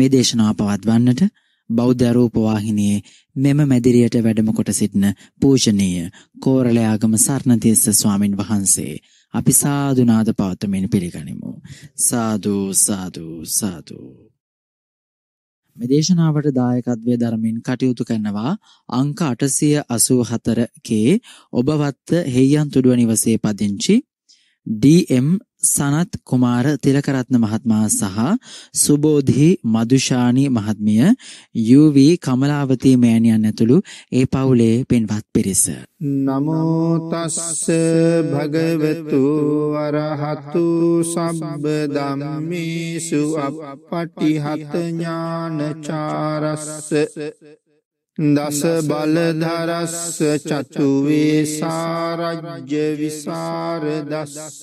මේ දේශනාව පවත්වන්නට බෞද්ධ රූප වාහිනියේ මෙම මැදිරියට වැඩම කොට සිටින පූජනීය කෝරළයාගම සර්ණතිස්ස ස්වාමින් වහන්සේ අපි සාදු නාද පවත්වමින් පිළිගනිමු සාදු සාදු සාදු මේ දේශනාවට දායකත්වයේ ධර්මින් කටයුතු කරනවා අංක 884 කේ ඔබවත්ත හෙයියන්තුඩුව නිවසේ පදිංචි DM සනත් කුමාර තිලකරත්න මහත්මයා සහ සුබෝධි මදුෂානි මහත්මිය UV කමලාවතී මෑණියන් ඇතුළු ඒ පවුලේ පින්වත් පිරිස නමෝ තස්ස භගවතු අරහතු සම්බ ධම්මේසු අප්පටිහත ඥානචාරස්ස දස බලධරස්ස චතු වේසාරජ්‍ය විසරදස්ස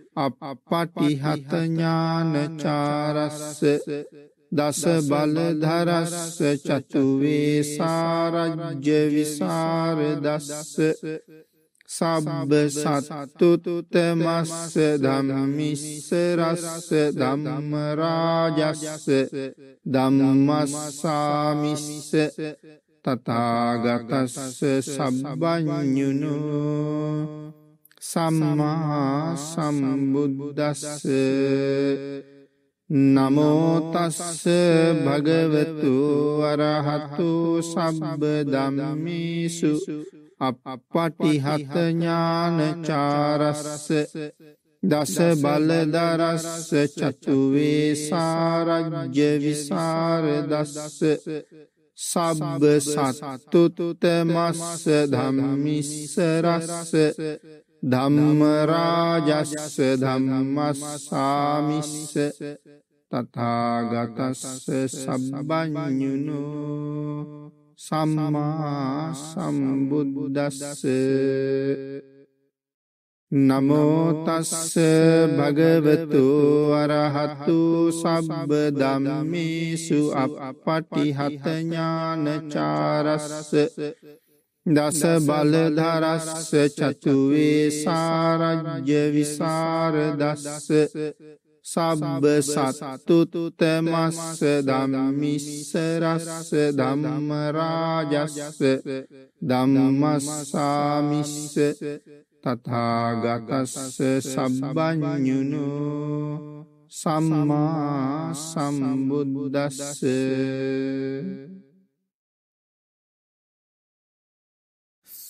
අපපටිහත ඥානචාරස්ස දස බලධරස්ස චතුවේ සාරජ්‍ය විසාර දස්ස සබ්බ සත්තුතුතමස්ස ධම්මිස්ස රස්ස ධම්මරාජස්ස ධම්මස්සාමිස්ස තථාගතස්ස සබ්බඤුනෝ සම්මා සම්බුද්දස්ස නමෝතස්ස භගවතු වරහතු සබ්බ දම්මිසු අපපටිහත ඥානචාරස්ස දස බලදරස්ස චතුවේ සාරජ්‍ය විසාරදස්ස සබ්බ සත්තුතුත මස්ස ධම්මිස්ස රස්ස ධම්මරාජස්ස ධම්මස්සාමිස්ස තතාගතස්ස සබබඥුණු සම්මා සම්බුද්බුදස්ස නමෝතස්ස භගවතු අරහතු සබ්බ දම්මිසු අප පටිහතඥානචාරස්ස දස බලධරස්ස චතුවේ සාරජ්‍ය විසාර දස්ස සබ්බ සත්තුතුතමස්ස දම්මිස්සරස්ස දම්මරාජස්ස දම්මස්සාමිස්ස තතාගතස්ස සබ්බඥුණු සම්මා සම්බුද්බුදස්ස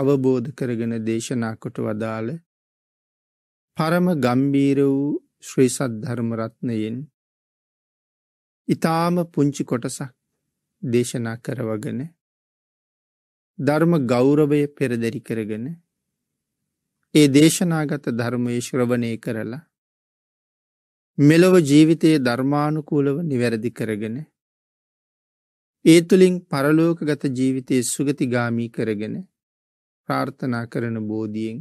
අවබෝධ කරගෙන දේශනා කොට වදාළ පරම ගම්බීර වූ ශ්‍රී සද්ධර්ම රත්නයෙන් ඊ타ම පුංචි කොටසක් දේශනා කරවගෙන ධර්ම ගෞරවය පෙරදරි කරගෙන ඒ දේශනාගත ධර්මයේ ශ්‍රවණය කරලා මෙලොව ජීවිතයේ ධර්මානුකූලව නිවැරදි කරගෙන ඒ තුළින් පරලෝකගත ජීවිතයේ සුගතිගාමී කරගෙන ප්‍රාර්ථනා කරන බෝධියෙන්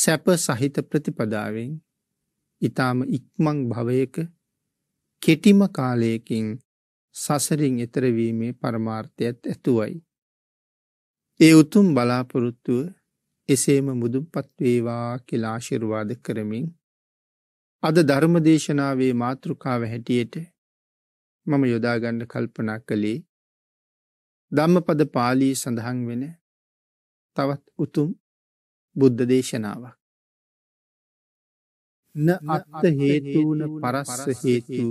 සැප සහිත ප්‍රතිපදාවෙන් ඊටාම ඉක්මන් භවයක කෙටිම කාලයකින් සසරින් එතර වීමේ පරමාර්ථයත් ඇතුවයි. ඒ උතුම් බලාපොරොත්තුව එසේම මුදුන්පත් වේවා කියලා ආශිර්වාද කරමින් අද ධර්මදේශනාවේ මාතෘකාව හැටියට මම යොදා ගන්න කල්පනා කළේ ධම්මපද පාළි සඳහන් වෙන තවත් උතුම් බුද්ධ දේශනාවක්. න අත්ත හේතුන පරස්ස හේතු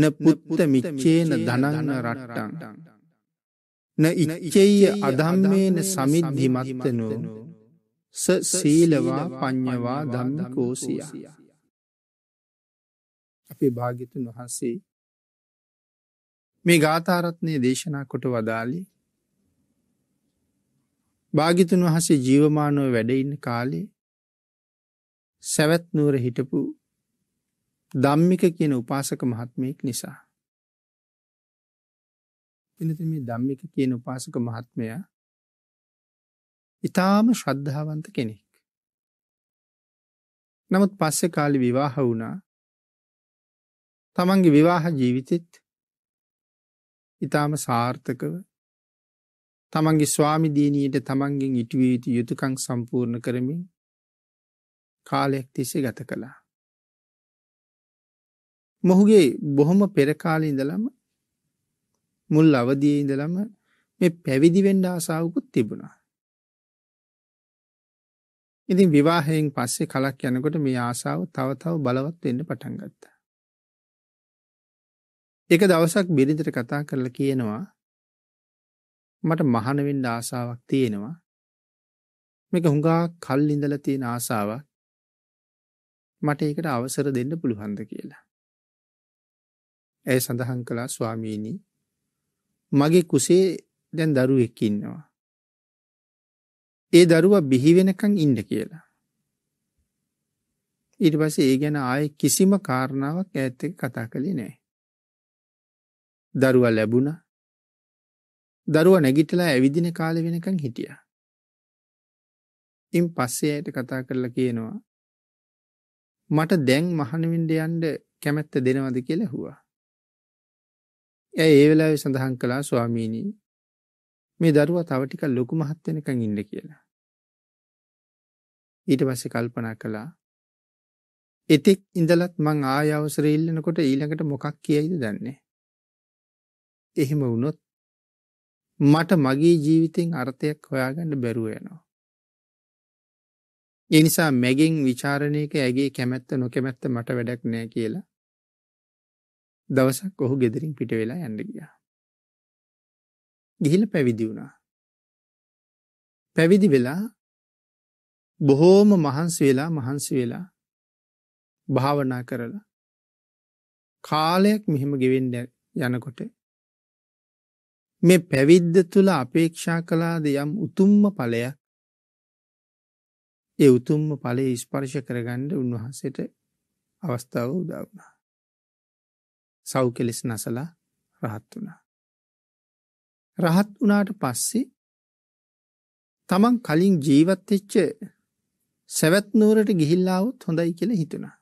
න පුත්ත මිච්චේන ධනන්න රට්ටන් න ඉච්චෙය අධම්මේන සමිද්ධිමත්තනෝ ස සීලවා පඤ්ඥවා ධම්ම කෝසිය අපේ භාගිතුන් වහන්සේ මේ ගාථාරත්නය දේශනා කොට වදාලි භාගිතුන් වහසේ ජීවමානව වැඩඉන්න කාලේ සැවැත්නුවර හිටපු දම්මික කියන උපාසක මහත්මයෙක් නිසා. පිනති මේ දම්මික කියන උපාසක මහත්මයා ඉතාම ශ්‍රද්ධාවන්ත කෙනෙක්. නමුත් පස්සෙ කාලි විවාහ වුණා තමන්ගේ විවාහ ජීවිතෙත් ඉතාම සාර්ථකව තමන්ගේ ස්වාමි දීනීට තමන්ගෙන් ඉටුවිය යුතු යුතුකං සම්පූර්ණ කරමින් කාලයක් තිස්සේ ගත කළා. මොහුගේ බොහොම පෙරකාලෙ ඉඳලම මුල් අවදියේ ඉඳලම මේ පැවිදි වෙන්න ආසාවකුත් තිබුණා. ඉතින් විවාහයෙන් පස්සේ කලක් යනකොට මේ ආසාව තව තව බලවත් වෙන්න පටන් ගත්තා. එක දවසක් බිරිඳට කතා කරලා කියනවා මට මහන වෙන්න ආසාවක් තියෙනවා. මේක හුඟා කල් ඉඳලා තියෙන ආසාවක්. මට ඒකට අවසර දෙන්න පුළුවන්ද කියලා. ඇය සඳහන් කළා ස්වාමීනි මගේ කුසේ දැන් දරුවෙක් ඉන්නවා. ඒ දරුවා බිහි වෙනකන් ඉන්න කියලා. ඊට පස්සේ ඒ ගැන ආයේ කිසිම කාරණාවක් ඈත් එක්ක කතා කළේ නැහැ. දරුවා ලැබුණා. දරුවා නැගිටලා ඇවිදින කාලෙ වෙනකන් හිටියා. ඉන් පස්සේ ඇයට කතා කරලා කියනවා මට දැන් මහණ වෙන්න යන්න කැමැත්ත දෙනවද කියලා ඇහුවා. ඇය ඒ වෙලාවේ සඳහන් කළා ස්වාමීනි මේ දරුවා තව ටිකක් ලොකු මහත් වෙනකන් ඉන්න කියලා. ඊට පස්සේ කල්පනා කළා එතෙක් ඉඳලත් මං ආය අවසරය ඉල්ලනකොට ඊළඟට මොකක් කියයිද දන්නේ. එහෙම වුණොත් මට මගේ ජීවිතෙන් අර්ථයක් හොයාගන්න බැරුව යනවා. ඒ නිසා මැගෙන් ਵਿਚාරණයක ඇගේ කැමැත්ත නොකැමැත්ත මට වැඩක් නෑ කියලා දවසක් ඔහු ගෙදරින් පිට වෙලා යන්න ගියා. ගිහිල්ලා පැවිදි වුණා. පැවිදි වෙලා බොහෝම මහන්සි වෙලා මහන්සි වෙලා භාවනා කරලා කාලයක් මෙහෙම ගෙවෙන්න යනකොට මේ පැවිද්ද තුල අපේක්ෂා කළාද යම් උතුම්ම ඵලයක් ඒ උතුම්ම ඵලය ස්පර්ශ කරගන්න උන්වහන්සේට අවස්ථාව උදා වුණා. සව් කෙලස් නැසලා රහත් වුණා. රහත් වුණාට පස්සේ තමන් කලින් ජීවත් වෙච්ච සවැත් නුවරට ගිහිල්ලා આવොත් හොඳයි කියලා හිතුණා.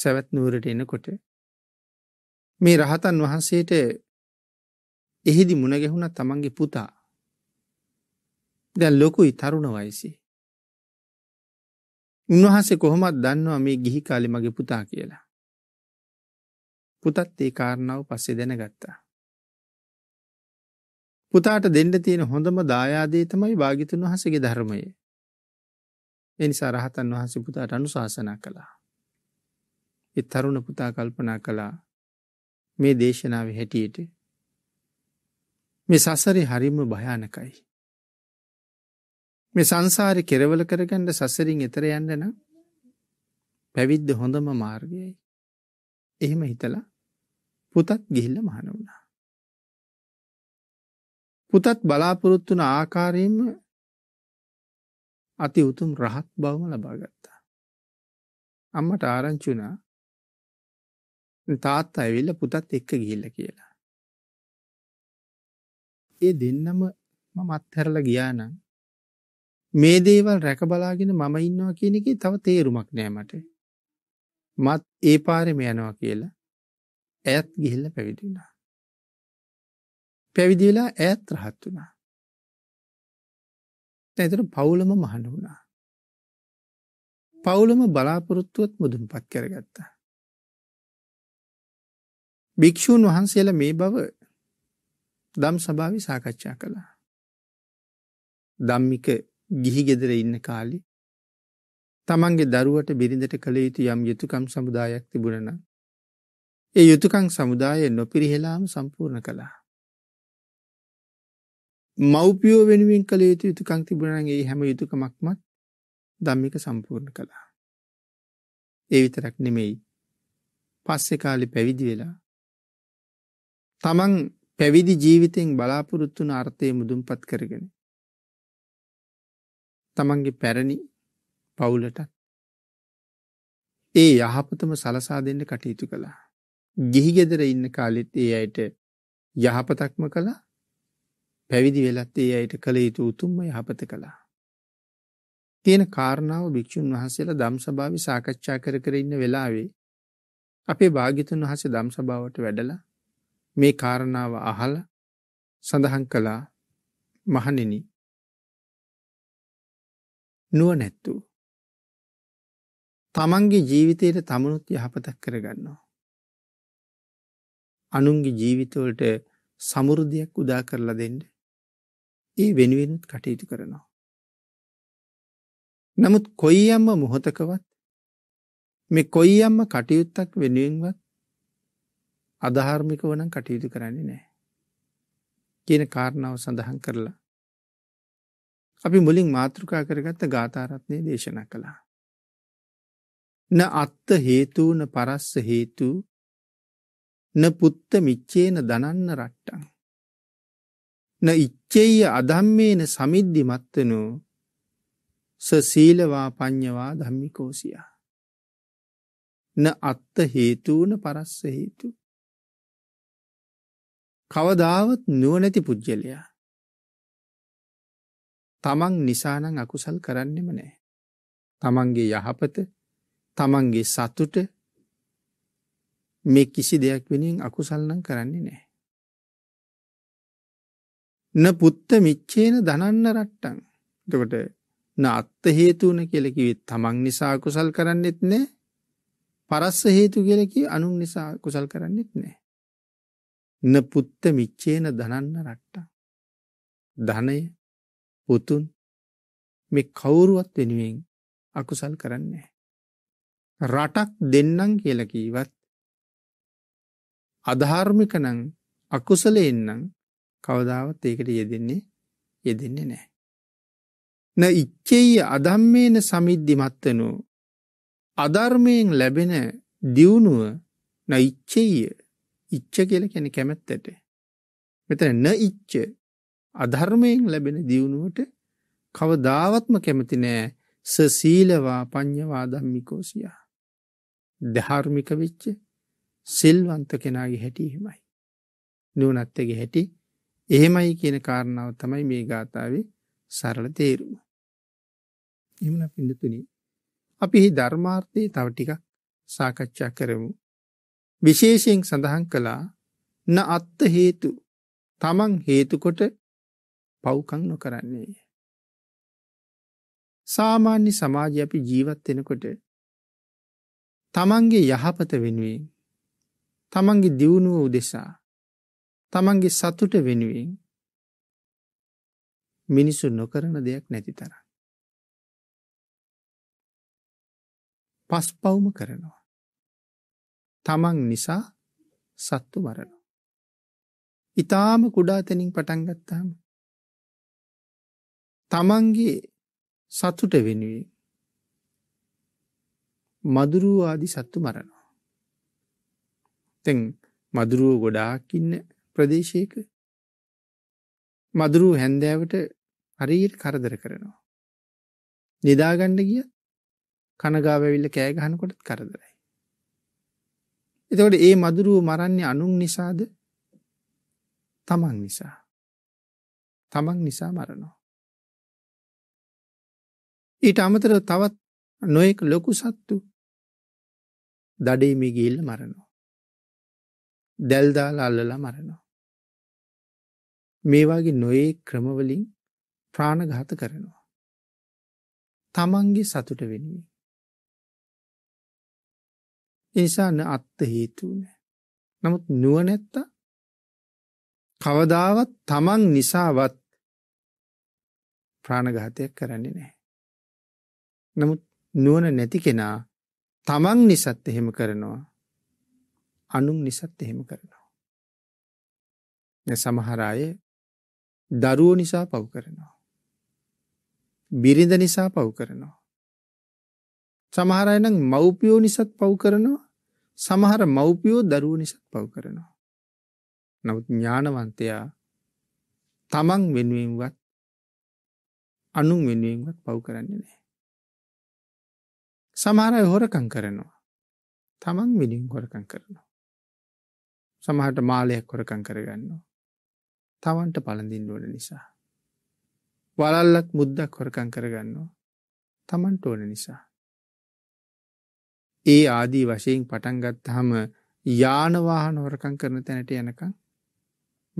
සවැත් නුවරට එනකොට මේ රහතන් වහන්සේට එහිදි මුණගැහුණ තමන්ගේ පුතා දැ ලොකුයි තරුණ වයිසි. උන්වහන්සේ කොහොමත් දන්නවා මේ ගිහි කාලි මගේ පුතා කියලා. පුතත් ඒ කාරණාව පස්සේ දැනගත්තා. පුතාට දෙන්න තියෙන හොඳම දායාදේ තමයි භාගිතුන් වහසගේ ධර්මයේ. එනිසා රහතන් වහන්සේ පුතාට අනුශාසනා කළා. එත් තරුණ පුතා කල්පනා කළා මේ දේශනාව හැටියට මේ සසරි හරිම භයානකයි. මේ සංසාරි කෙරවල කරගණ්ඩ සසරින් එතර යන්නන පැවිද්ද හොඳම මාර්ගයයි. එහෙම හිතලා පුතත් ගිහිල්ල මහන වුණා. පුතත් බලාපොරොත්තුන ආකාරයෙන්ම අති උතුම් රහත් බවම ලබාගත්තා. අම්මට ආරංචුනා තාත් අඇවිල්ල පුතත් එක්ක ගිහිල්ල කියලා. ඒ දෙන්නම මම අත්හැරලා ගියා නම් මේ දේවල් රැක බලාගෙන මම ඉන්නවා කියන එකේ තව තේරුමක් නෑ මට. මත් ඒ පාරෙම යනවා කියලා ඈත් ගිහිල්ලා පැවිදි වුණා. පැවිදි වෙලා ඈත් රහත් වුණා. එතන පවුලම මහණ වුණා. පවුලම බලාපොරොත්තුවත් මුදුන්පත් කරගත්තා. භික්ෂූන් වහන්සේලා මේ බව දම් සභාව සාකච්ඡා කළා. දම්මික ගිහිගෙදර ඉන්න කාලි තමන්ගේ දරුවට බිරිඳට කළ යුතු යම් යුතුකම් සමුදායක් තිබුණන. ඒ යුතුකං සමුදාය නොපිරිහෙලාම සම්පූර්ණ කළා. මව්පියෝ වෙනුවෙන් කළ යුතු යුතුකං තිබුණනගේ හැම යුතුකමක්මත් දම්මික සම්පූර්ණ කළා. ඒ විතරක් නෙමෙයි පස්සෙ කාලි පැවිදි වෙලා තමන් පැවිදි ජීවිතයෙන් බලාපොරොත්තුන අර්ථය මුදුන්පත් කරගෙන. තමන්ගේ පැරණි පවුලට ඒ යහපතම සලසා දෙන්න කටයුතු කළා. ගිහිගෙදර ඉන්න කාලෙත් ඒ අයට යහපතක්ම කළා පැවිදි වෙලත් ඒ අයට කළ යුතු උතුම්ම යහපත කළා. තියෙන කාරණාව භික්‍ෂූන් වහන්සේලා දම් සභාව සාකච්ඡා කර කර ඉන්න වෙලාවේ අපේ භාගිතුන් වහස දම් සභාවට වැඩලා මේ කාරණාව අහල සඳහන් කළා මහනෙනි නුව නැත්තු. තමන්ගේ ජීවිතයට තමනුත් යහපතක් කරගන්නවා. අනුන්ගේ ජීවිතවලට සමුරුදයක් උදා කරලා දෙන්න ඒ වෙනුවෙනුත් කටයුතු කරනවා. නමුත් කොයි අම්ම මොහොතකවත් මේ කොයි අම්ම කටයුත්තක් වෙනුවෙන්වත් අධාර්මික වනම් කටයුතු කරන්නේ නෑ. කියන කාරණාව සඳහන් කරලා. අපි මුලින් මාතෘකා කරගත්ත ගාථාරත්නය දේශනා කළා. න අත්ත හේතුවන පරස්ස හේතු න පුත්ත මිච්චේන දනන්න රට්ටන්. න ඉච්චෙය අධම්මේන සමිද්ධි මත්තනු සසීලවා පඤ්ඥවා ධම්මිකෝසියා. න අත්ත හේතුවන පරස්ස හේතු කවදාවත් නුවණැති පුද්ගලයා තමන් නිසානං අකුසල් කරන්නෙම නෑ. තමන්ගේ යහපත තමන්ගේ සතුට මේ කිසි දෙයක් වෙනින් අකුසල්නම් කරන්නේ නෑ. න පුත්ත මිච්චේන දනන්න රට්ටන් එතකොට න අත්ත හේතුවන කෙලකිවෙත් තමන් නිසා කුසල් කරන්නෙත් නෑ පරස්ස හේතු කෙලකි අනුන් නිසා කුසල් කරන්නෙත් නෑ. නපුත්ත මිච්චේන දනන්න රට්ටා. ධනය පුතුන් මේ කවුරුවත් වෙනුවෙන් අකුසල් කරන්නේ. රටක් දෙන්නම් කියලකීවත් අධාර්මිකනං අකුසල එන්නම් කවදාවත් ඒකට යෙදෙන්නේ යෙදෙන්නේ නෑ. න ඉච්චෙය අධම්මේන සමිද්ධිමත්වනු අධර්මයෙන් ලැබෙන දියුණුව න ඉච්චෙය ඉච්ඡ කියලා කියන්නේ කැමැත්තට. මෙතන න ඉච්ඡ අධර්මයෙන් ලැබෙන දියුණුවට කවදාවත්ම කැමති නෑ සසීලවා පඤ්ඤවා ධම්මිකෝසියා. ධාර්මික වෙච්ච සිල්වන්ත කෙනාගේ හැටි එහෙමයි. නුවණැත්තගේ හැටි එහෙමයි කියන කාරණාව තමයි මේ ගාථාවේ සරල තේරුම. එහෙමනම් පින්දුතුනි අපි මේ ධර්මාර්ථය තව ටිකක් සාකච්ඡා කරමු. විශේෂයෙන් සඳහන් කළා න අත්ත හේතු තමන් හේතුකොට පව්කං නොකරන්නේ. සාමාන්‍ය සමාජ අපි ජීවත් වෙනකොට තමන්ගේ යහපත වෙනුවෙන් තමන්ගේ දියුණුව උදෙසා තමන්ගේ සතුට වෙනුවෙන් මිනිසු නොකරන දෙයක් නැති තරම්. පස්පවුම කරනවා. තමන් නිසා සත්තු මරනවා. ඊටාම කුඩා තැනින් පටන් ගත්තාම තමන්ගේ සතුට වෙනුවෙන් මදුරුව ආදි සත්තු මරනවා. දැන් මදුරුව ගොඩාක් ඉන්න ප්‍රදේශයක මදුරුව හැන්දෑවට හරියට කරදර කරනවා. නිදාගන්න ගිය කනගාවැවිල්ල කෑ ගහනකොටත් කරදරයි. එතකොට ඒ මදුරුව මරන්නේ අනුන් නිසාද? තමන් නිසා. තමන් නිසා මරනවා. ඊට අමතරව තවත් නොඑක් ලොකු සත්තු දඩේමේ ගිහිල්ලා මරනවා. දැල් දාලා අල්ලලා මරනවා. මේ වගේ නොයේ ක්‍රමවලින් ප්‍රාණඝාත කරනවා. තමන්ගේ සතුට වෙනුවෙන් ඒසාන අත්ත හේතු නෑ. නමුත් නුවණැත්ත කවදාවත් තමන් නිසාවත් ප්‍රාණඝාතයක් කරන්නේ නැහැ. නමුත් නුවණ නැති කෙනා තමන් නිසාත් එහෙම කරනවා. අනුන් නිසාත් එහෙම කරනවා. දැන් සමහර අය දරුවෝ නිසා පව් කරනවා. බිරිඳ නිසා පව් කරනවා. සමහර අය නම් මව්පියෝ නිසාත් පව් කරනවා. සමහර මව්පියෝ දරුවෝ නිසාත් පව් කරනවා. නමුත් ඥානවන්තයා තමන් වෙනුවෙන්වත් අනුන් වෙනුවෙන්වත් පව් කරන්නේ නැහැ. සමහර අය හොරකම් කරනවා. තමන් වෙනුවෙන් හොරකම් කරනවා. සමහරට මාලයක් හොරකම් කරගන්නවා. තමන්ට පළඳින්න ඕන නිසා. වලල්ලත් මුද්දක් හොරකම් කරගන්නවා. තමන්ට ඕන නිසා. ඒ ආදී වශයෙන් පටන් ගත්තාම යාන වාහන හොරකම් කරන තැනට යනකම්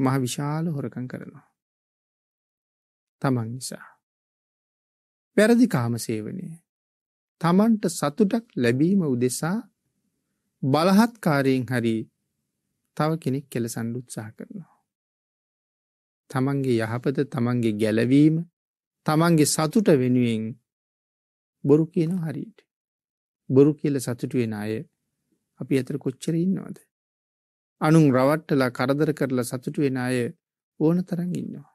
මහ විශාල හොරකම් කරනවා. තමන් නිසා. වැරදි කාම සේවනය. තමන්ට සතුටක් ලැබීම උදෙසා බලහත්කාරයෙන් හරි තව කෙනෙක් කෙලසන්ඩ උත්සාහ කරනවා. තමන්ගේ යහපත තමන්ගේ ගැලවීම තමන්ගේ සතුට වෙනුවෙන් බොරු කියන හරියට. බොරු කියලා සතුටු වෙන අය අපි අතර කොච්චර ඉන්නවද? අනුන් රවට්ටලා කරදර කරලා සතුටු වෙන අය ඕන තරම් ඉන්නවා.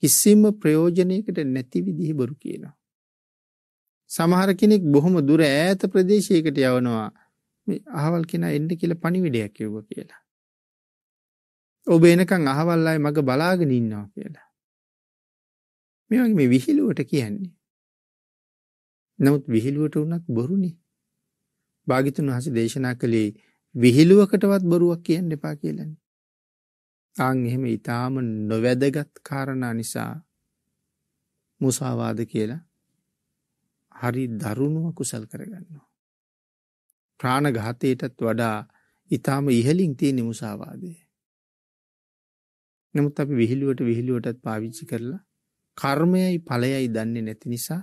කිසිම ප්‍රයෝජනයකට නැති විදිහ බොරු කියනවා. සමහර කෙනෙක් බොහොම දුර ඈත ප්‍රදේශයකට යවනවා මේ අහවල් කෙනා එන්න කියලා පණිවිඩයක් කිව්වා කියලා. ඔබ එනකන් අහවල් අය මග බලාගෙන ඉන්නවා කියලා. මේ වගේ මේ විහිළුවට කියන්නේ. නමුත් විහිළුවට උනත් බොරුනේ. භාගිතුන් වහන්සේ දේශනා කළේ විහිළුවකටවත් බොරුවක් කියන්න එපා කියලන්නේ. ආන් එහෙම ඊටාම නොවැදගත් කාරණා නිසා මුසාවාද කියලා හරි දරුණුව කුසල් කරගන්නවා. ප්‍රාණඝාතයටත් වඩා ඊටාම ඉහළින් තියෙන මුසාවාදය. නමුත් අපි විහිළුවට විහිළුවටත් පාවිච්චි කරලා කර්මයයි ඵලයයි දන්නේ නැති නිසා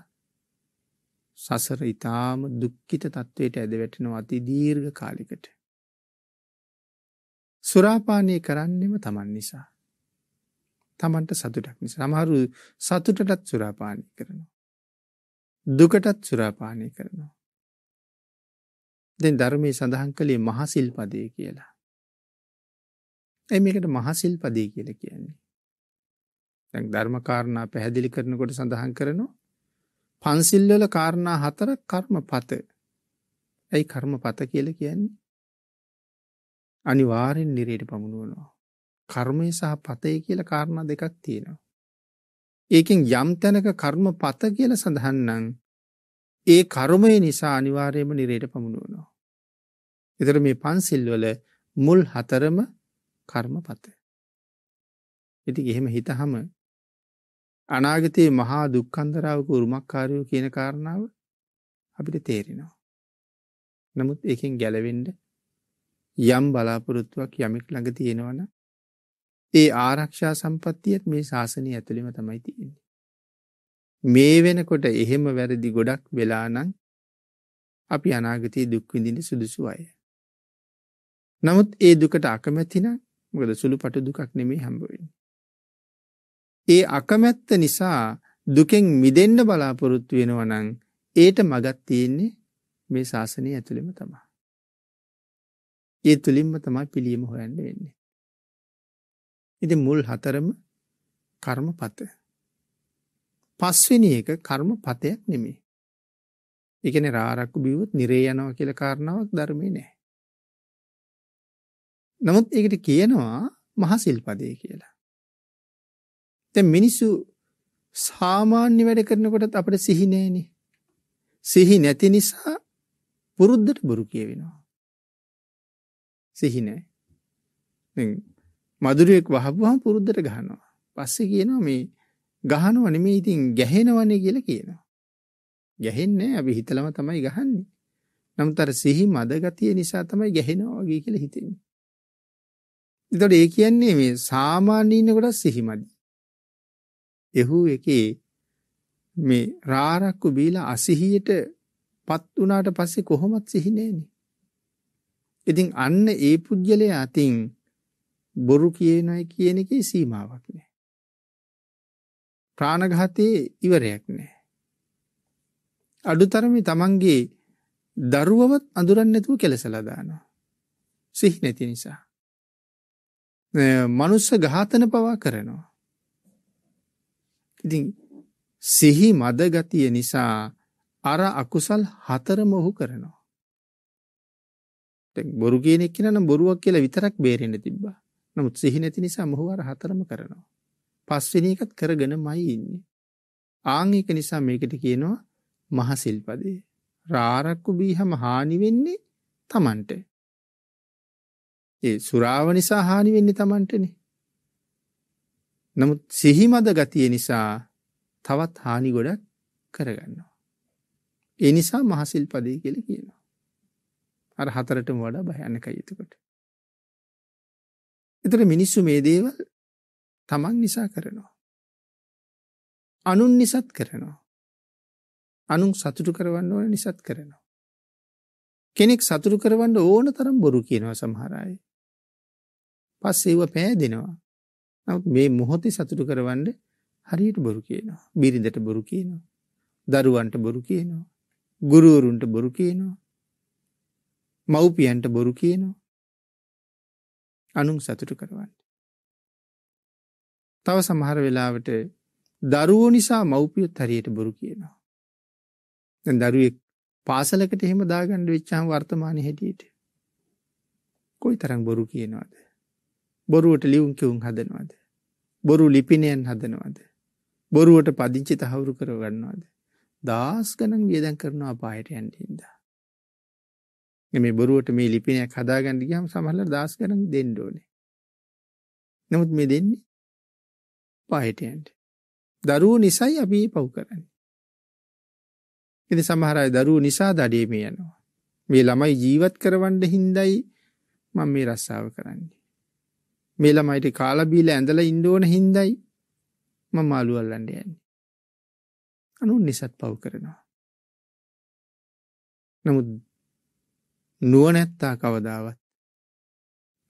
සසර ඉතාම දුක්කිත තත්ත්වයට ඇද වැටෙනවා අති දීර්ඝ කාලෙකට. සුරාපානය කරන්නෙම තමන් නිසා. තමන්ට සතුටක් නිසා සමහරු සතුටටත් සුරාපානය කරනවා. දුකටත් සුරාපානය කරනවා. දෙන් ධර්මය සඳහන් කළේ මහසිල් පදය කියලා. ඇ මේකට මහසිල් පදය කියල කියන්නේ. ධර්මකාරණා පැහැදිලි කරනකොට සඳහන් කරනවා පන්සිල්වල කාරණා හතර කර්මපත. ඇයි කර්මපත කියලා කියන්නේ? අනිවාර්යෙන් නිරේට පමුණුවනවා. කර්මය සහ පතය කියලා කාරණා දෙකක් තියෙනවා. ඒකෙන් යම් තැනක කර්මපත කියලා සඳහන් නම් ඒ කර්මය නිසා අනිවාර්යයෙන්ම නිරේට පමුණුවනවා. ඒතර මේ පන්සිල්වල මුල් හතරම කර්මපත. ඉතින් එහෙම හිතහම අනාගතයේ මහා දුක්ඛන්දරාවක උරුමකාරයෝ කියන කාරණාව අපිට තේරෙනවා. නමුත් ඒකෙන් ගැලවෙන්න යම් බලාපොරොත්තුවක් යමෙක් ළඟ තියෙනවන ඒ ආරක්ෂා සම්පත්තියත් මේ ශාසනය ඇතුළිම තමයි තියෙන්නේ. මේ වෙනකොට එහෙම වැරදි ගොඩක් වෙලානං අපි අනාගතයේ දුක්විඳින සුදුසු අය. නමුත් ඒ දුකට අකමැතින මොකද සුළු පටු දුකක් නෙමේ හම්බවෙන්නේ. ඒ අකමැත්ත නිසා දුකෙන් මිදෙන්න බලාපොරොත්තු වෙනවා නම් ඒට මගක් තියෙන්නේ මේ ශාසනය ඇතුළෙම තමයි. ඒ තුලින්ම තමයි පිළියම හොයන්න වෙන්නේ. ඉතින් මුල් හතරම කර්මපත. පස්වෙනි එක කර්මපතයක් නෙමෙයි. ඒ කියන්නේ රාරක්කු බිව්වොත් නිරේ යනවා කියලා කාරණාවක් ධර්මේ නැහැ. නමුත් ඒකට කියනවා මහසිල්පදේ කියලා. දැන් මිනිස්සු සාමාන්‍ය වැඩ කරනකොටත් අපිට සිහි නැහෙනේ. සිහි නැති නිසා පුරුද්දට බොරු කියවෙනවා. සිහි නැහැ. දැන් මధుරයක් වහපුවාම පුරුද්දට ගහනවා. පස්සේ කියනවා මේ ගහනව නෙමෙයි ඉතින් ගැහෙනවනේ කියලා කියනවා. ගැහෙන්නේ අපි හිතලම තමයි ගහන්නේ. නමුත් අර සිහි මද ගතිය නිසා තමයි ගැහෙනවා වගේ කියලා හිතෙන්නේ. ඒතකොට ඒ කියන්නේ මේ සාමාන්‍ය ඉන්නකොට සිහිමදි. එහු එකේ මේ රාරක්කු බීලා අසිහියටපත් උනාට පස්සේ කොහොමත් සිහි නෑනේ. ඉතින් අන්න ඒ පුජ්‍යලයා අතින් බොරු කියනයි කියන එකේ සීමාවක් නෑ. ප්‍රාණඝාතයේ ඉවරයක් නෑ. අඩුතරමේ Tamanගේ දරුවවත් අඳුරන්නේ නැතුව කෙලසලා දානවා. සිහි නැති නිසා. මනුස්ස ඝාතන පවා කරනවා. ඉතින් සිහි මද ගතිය නිසා අර අකුසල් හතරම ඔහු කරනවා. දැන් බොරු කියන එක නම් බොරුවක් කියලා විතරක් බේරෙන්න තිබ්බා. නමුත් සිහි නැති නිසා මොහු අර හතරම කරනවා. පස්වෙනි එකත් කරගෙනමයි ඉන්නේ. ආන් ඒක නිසා මේකට කියනවා මහසිල්පදේ. රාරක්කු බීහම හානි වෙන්නේ Tamanට. ඒ සුරාව නිසා හානි වෙන්නේ Tamanටනේ. නමුත් සිහිමද ගතිය නිසා තවත් හානි ගොඩක් කරගන්නවා. ඒ නිසා මහසිල් පදේ කියල කියනවා. අර හතරටම වඩා භයනක යුතුකොට. එතට මිනිස්සු මේ දේවල් තමන් නිසා කරනවා. අනුන් නිසත් කරනවා. අනුන් සතුටු කරවන්න ඕන නිසත් කරනවා. කෙනෙක් සතුරු කරවන්න ඕන තරම් බොරු කියනවා සමහරයි. පස් ඒව පෑදෙනවා. නමුත් මේ මොහොතේ සතුටු කරවන්න හරියට බොරු කියනවා. බිරිඳට බොරු කියනවා. දරුවන්ට බොරු කියනවා. ගුරුවරුන්ට බොරු කියනවා. මව්පියන්ට බොරු කියනවා. අනුන් සතුටු කරවන්න. තව සමහර වෙලාවට දරුවෝ නිසා මව්පියොත් හරියට බොරු කියනවා. දැන් දරුවෙක් පාසලකට එහෙම දාගන්න වෙච්චාම වර්තමානයේ හැටියට කොයිතරම් බොරු කියනවද? බොරුවට ලියුම් කිවුම් හදනවාද. බොරු ලිපිනයන් හදනවාද. බොරුවට පදිංචි තහවුරු කරගන්නවාද. දස් ගනන් වියදැන් කරනවා පායට ඇන්ටින්දා. මේ බොරුවට මේ ලිපිනයක් හදාගන්න ගියම සමහරල දාස් ගණන් දෙන්න ඕනේ. නමුත් මේ දෙන්නේ පහට යන්න. දරුවෝ නිසායි අපි පව් කරන්නේ. ඉතින් සමහර අය දරුවෝ නිසා දඩේමේ යනවා. මේ ළමයි ජීවත් කරවන්න හිඳයි මම මේ රස්සාව කරන්නේ. මේ ළමයිට කාලා බීලා ඇඳලා ඉන්න ඕන හින්දායි මම මාළු අල්ලන්න යන්නේ. අනුන් නිසත් පව් කරනවා. නමුත් නුවණැත්තා කවදාවත්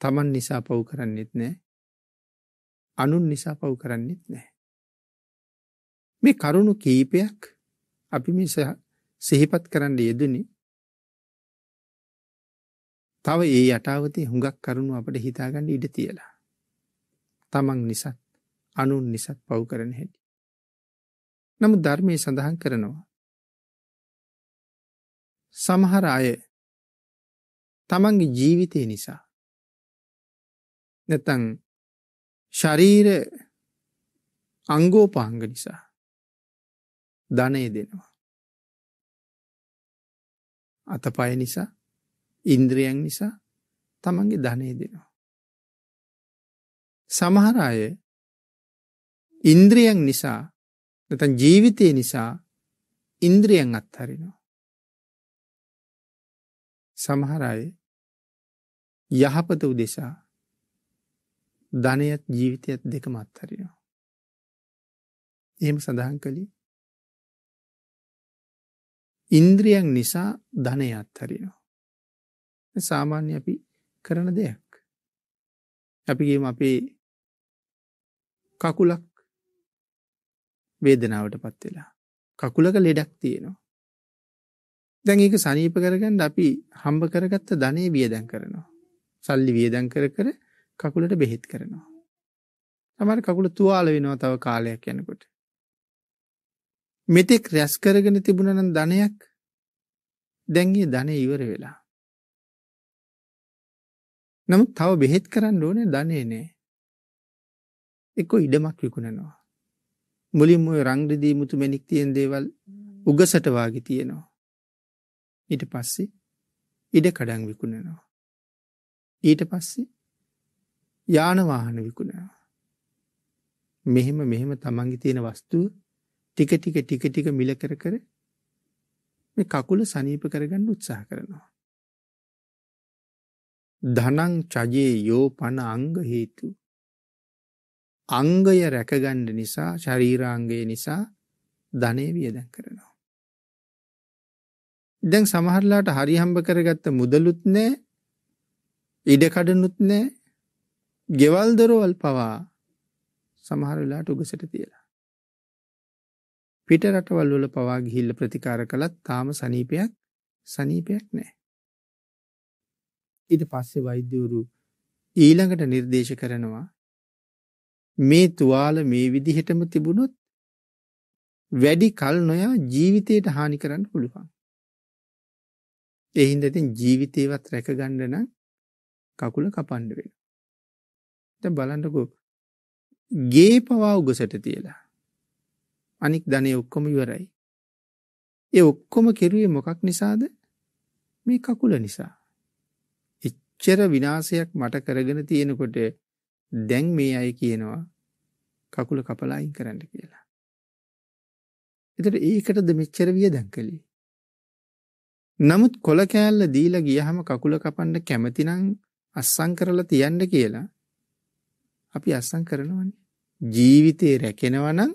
Taman නිසා පව් කරන්නෙත් නැහැ. අනුන් නිසා පව් කරන්නෙත් නැහැ. මේ කරුණු කීපයක් අපි මේ සිහිපත් කරන්න යෙදුනේ තව ඒ යටාවතේ හුඟක් කරුණු අපිට හිතාගන්න ඉඩ තියලා තමන් නිසත් අනුන් නිසත් පව් කරන හැටි. නමුත් ධර්මයේ සඳහන් කරනවා. සමහර අය තමන්ගේ ජීවිතය නිසා නැතන් ශරීර අංගෝපාංග නිසා ධනය දෙනවා. අතපය නිසා ඉන්ද්‍රියන් නිසා තමන්ගේ ධනය දෙනවා. සමහර අය ඉන්ද්‍රියන් නිසා නැතන් ජීවිතය නිසා ඉන්ද්‍රියන් අත්හරිනවා. සමහර අය යහපත උදෙසා ධනයත් ජීවිතයත් දෙකම අත්හරිනවා. එහෙම සඳහන් කළේ ඉන්ද්‍රියන් නිසා ධනය අත්හරිනවා. සාමාන්‍ය අපි කරන දෙයක්. අපිගේම අපේ කකුලක් වේදනාවටපත් වෙලා කකුලක ලෙඩක් තියෙනවා. දැන් ඒක සනීප කරගන්න අපි හම්බ කරගත්ත ධනෙ වියදම් කරනවා. සල්ලි වියදම් කර කර කකුලට බෙහෙත් කරනවා. සමහර කකුල තුවාල වෙනවා තව කාලයක් යනකොට. මෙතෙක් රැස් කරගෙන තිබුණා නම් ධනයක් දැන් ඒ ධනෙ ඉවර වෙලා. නමුත් තව බෙහෙත් කරන්න ඕනේ ධනෙ නෑ. එක ඉඩමක් විකුණනවා. මුලින් ඔය රංග්‍රදී මුතු මැණික් තියෙන දේවල් උගසට වාගේ තියෙනවා. ඊට පස්සේ ඉඩ කඩන් විකුණනවා. ඊට පස්සේ යාන වාහන විකුණනවා. මෙහෙම මෙහෙම තමන්ගේ තියෙන වස්තුව ටික ටික ටික ටික මිල කර කර මේ කකුල සනීප කරගන්න උත්සාහ කරනවා. ධනං චජේ යෝ පන අංග හේතු අංගය රැකගණ්ඩ නිසා ශරීරාංගය නිසා ධනය වියදැන් කරනවා. දැන් සමහරලාට හරිහම්බ කරගත්ත මුදලුත් නෑ ඉඩකඩනුත් නෑ ගෙවල්දරෝවල් පවා සමහරලාට උගසට තියලා. පිට රටවල් වල පවා ගිහිල්ල ප්‍රතිකාර කළත් තාම සනීපයක් සනීපයක් නෑ. ඉට පස්සේ වෛද්‍යවරු ඊළඟට නිර්දේශ කරනවා මේ තුවාල මේ විදිහටම තිබුණොත් වැඩි කල් නොයා ජීවිතයට හානි කරන්න පුළුවන්. ඒ හින්දා ඉතින් ජීවිතේවත් රැකගන්න නම් කකුල කපන්න වෙනවා. දැන් බලන්නකෝ ගේ පවා උගසට තියලා අනික් ධනෙ ඔක්කොම ඉවරයි. ඒ ඔක්කොම කෙරුවේ මොකක් නිසාද? මේ කකුල නිසා. එච්චර විනාශයක් මට කරගෙන තියෙනකොට දැන් මේ අය කියනවා කකුල කපලා අයින් කරන්න කියලා. එතකොට ඒකටද මෙච්චර වියදම් කළේ. නමුත් කොල කෑල්ල දීලා ගියහම කකුල කපන්න කැමතිනම් අස්සම් කරලා තියන්න කියලා අපි අස්සම් කරනවනේ. ජීවිතේ රැකෙනවා නම්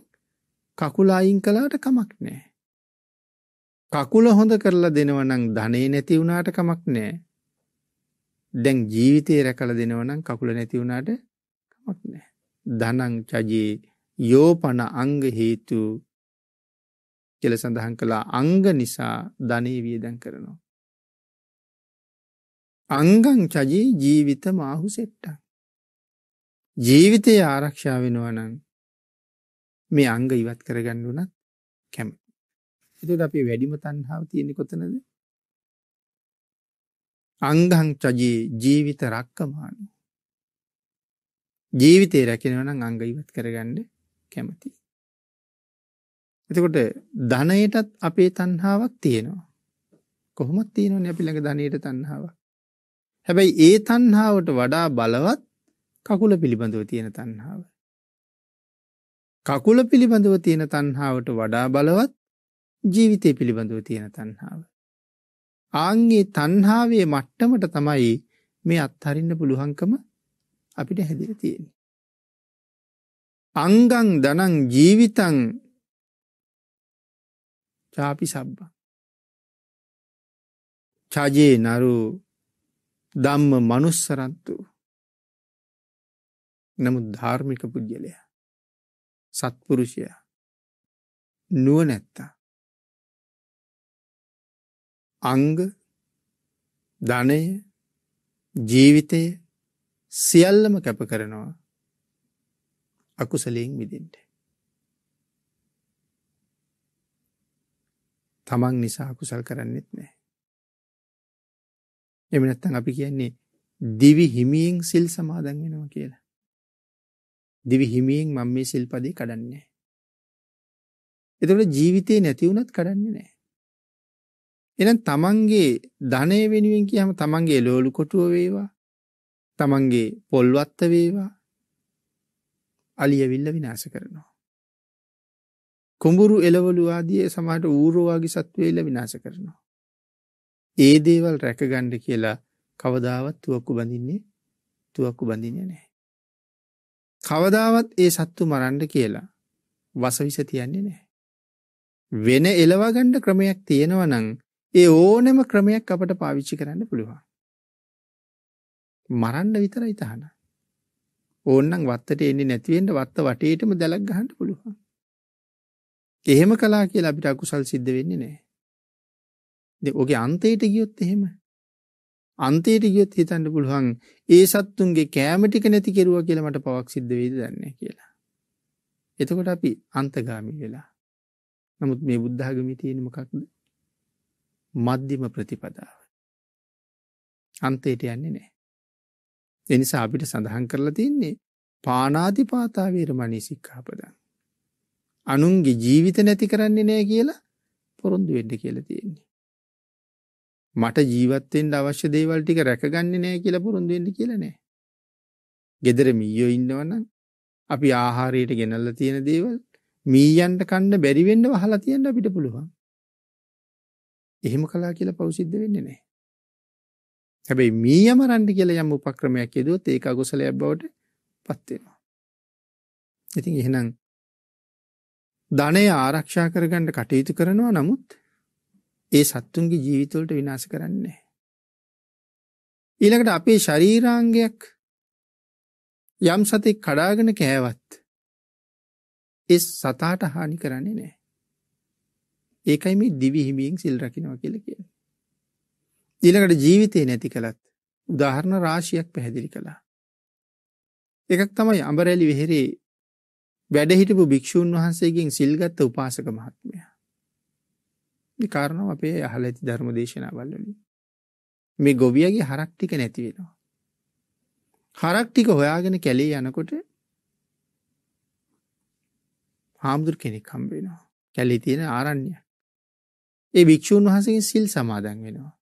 කකුල අයින් කළාට කමක් නැහැ. කකුල හොඳ කරලා දෙනවා නම් ධනෙ නැති වුණාට කමක් නැහැ. දැන් ජීවිතේ රැකලා දෙනවා නම් කකුල නැති වුණාට කමක් නෑ. ධනංචජයේ යෝපන අංග හේතු කියල සඳහන් කළා අංග නිසා ධනී වියදැන් කරනවා. අංගං චජී ජීවිත මාහු සෙට්ට. ජීවිතය ආරක්ෂා වෙනවනන් මේ අංග ඉවත් කරගන්න වනත් කැමති. එතුට අපි වැඩිම තන්හාාව තියෙන කොතනද. අංගං චජී ජීවිත රක්කමානු ජීවිතය රැකෙනවන අංග ඉවත් කරගන්න කැමති. එතකොට ධනයටත් අපේ තන්හාාවක් තියෙනවා. කොහොමත් තියෙනවන අපි ළඟ ධනයට තන්හාාව. හැබැයි ඒ තන්හාාවට වඩා බලවත් කකුල පිළිබඳව තියෙන තන්හාාව. කකුල පිළිබඳව තියෙන තන්හාාවට වඩා බලවත් ජීවිතය පිළිබඳව තියෙන තන්හාාව. ආංගේ තන්හාාවේ මට්ටමට තමයි මේ අත්හරින්න පුළුවන්කම අපිට හැදිලා තියෙන්නේ. අංගං දනං ජීවිතං චාපි සබ්බං චජේ නරු ධම්ම මනුස්සරන්තු නමුත් ධාර්මික පුද්ගලයා සත්පුරුෂයා නුවණැත්තා අංග ධනය ජීවිතය සියල්ලම කැප කරනවා අකුසලයෙන් මිදෙන්ට. තමන් නිසා අකුසල් කරන්නෙත් නෑ. එමනැත්තන් අපි කියන්නේ දිවි හිමියෙන් සිල් සමාදන් වෙනවා කියලා. දිවි හිමියෙන් මං මේ සිල්පදී කඩන්නේ. එතකට ජීවිතය නැතිවුණත් කඩන්නේ නෑ. එනම් තමන්ගේ ධනය වෙනුවෙන් කියහම තමන්ගේ ලෝලු කොටුව වේවා තමන්ගේ පොල්වත්ත වේවා අලියවිල්ල විනාශ කරනවා. කුඹුරු එලවලු ආදිය සමහට ඌරෝවාගේ සත්වේල විනාශ කරනවා. ඒ දේවල් රැකගණ්ඩ කියලා කවදාවත් තුවක්කු බඳින්නේ තුවක්කු බඳින්නේ නෑ. කවදාවත් ඒ සත්තු මරන්ඩ කියලා වසවිස තියන්නේ නෑ. වෙන එලවගණ්ඩ ක්‍රමයක් තියෙනවනං ඒ ඕනෙම ක්‍රමයක් අපට පාවිච්චි කරන්න පුළුවන්. මරන්න විතරයි තහනම්. ඕන්නම් වත්තට එන්නේ නැති වෙන්න වත්ත වටේටම දැලක් ගහන්න පුළුවන්. එහෙම කළා කියලා අපිට අකුසල් සිද්ධ වෙන්නේ නැහැ. ඉතින් ඔගේ අන්තයට ගියොත් එහෙම අන්තයට ගියොත් හිතන්න පුළුවන් ඒ සත්තුන්ගේ කෑම ටික නැති කෙරුවා කියලා මට පවක් සිද්ධ වෙයිද දන්නේ කියලා. එතකොට අපි අන්තගාමී වෙලා. නමුත් මේ බුද්ධ ආගමේ තියෙන මොකක්ද? මධ්‍යම ප්‍රතිපදාව. අන්තයට යන්නේ නැහැ. ඒ නිසා අපිට සඳහන් කරලා තියෙන්නේ පාණාතිපාතා වේරමණී සික්ඛාපදං. අනුන්ගේ ජීවිත නැති කරන්නේ නැහැ කියලා පොරොන්දු වෙන්න කියලා තියෙන්නේ. මට ජීවත් වෙන්න අවශ්‍ය දේවල් ටික රැකගන්නේ නැහැ කියලා පොරොන්දු වෙන්න කියලා නෑ. gedara මීයෝ ඉන්නවනම් අපි ආහාරයට ගෙනල්ලා තියෙන දේවල් මීයන්ට කන්න බැරි වෙන්න වහලා තියන්න අපිට පුළුවන්. එහෙම කළා කියලා පෞසිද්ධ වෙන්නේ නැහැ. හැබැයි මී යමරන්න කියලා යම් උපක්‍රමයක් යෙදුවොත් ඒක අකුසලයක් බවට පත් වෙනවා. ඉතින් එහෙනම් ධනය ආරක්ෂා කරගන්න කටයුතු කරනවා නමුත් ඒ සත්තුන්ගේ ජීවිතවලට විනාශ කරන්නේ ඊළඟට අපේ ශරීරාංගයක් යම් සතෙක් කඩාගෙන කෑවත් ඒ සතාට හානි කරන්නේ නැහැ. ඒකයි මේ දිවි හිමියෙන් සිල් රකින්නවා කියලා කියන්නේ. ඊළඟට ජීවිතේ නැති කළත් උදාහරණ රාශියක් පැහැදිලි කළා. එකක් තමයි අඹරැලි වෙහෙරේ වැඩ හිටපු භික්ෂුන් වහන්සේගෙන් සිල්ගත් උපාසක මහත්මයා. මේ කාරණාව අපේ අහලා ඇති ධර්ම දේශනාවල් වලින්. මේ ගොවියගේ හරක් ටික නැති වෙනවා. හරක් ටික හොයාගෙන කැලේ යනකොට හාමුදුර කෙනෙක් හම්බ වෙනවා. කැලේ තියෙන ආරණ්‍ය. ඒ භික්ෂුන් වහන්සේගෙන් සිල් සමාදන් වෙනවා.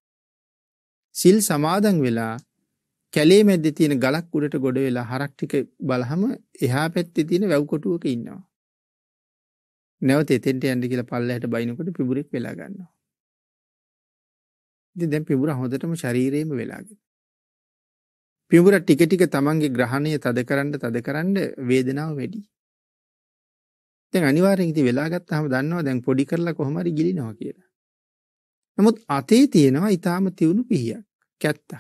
සිල් සමාදන් වෙලා කැලේ මැද්දේ තියෙන ගලක් උඩට ගොඩ වෙලා හරක් ටික බලහම එහා පැත්තේ තියෙන වැව් කොටුවක ඉන්නවා. නැවත එතෙන්ට යන්න කියලා පල්ලෙහාට බයිනකොට පිබුරෙක් වෙලා ගන්නවා. ඉතින් දැන් පිබුර හොඳටම ශරීරේම වෙලාගෙන. පිබුර ටික ටික තමන්ගේ ග්‍රහණය තදකරන්න තදකරන්න වේදනාව වැඩි. දැන් අනිවාර්යෙන් ඉතින් වෙලා ගත්තාම දන්නවා දැන් පොඩි කරලා කොහොම හරි ගිලිනවා කියලා. නමුත් අතේ තියෙනවා ඊටාම තියුණු පිහියක් කැත්තක්.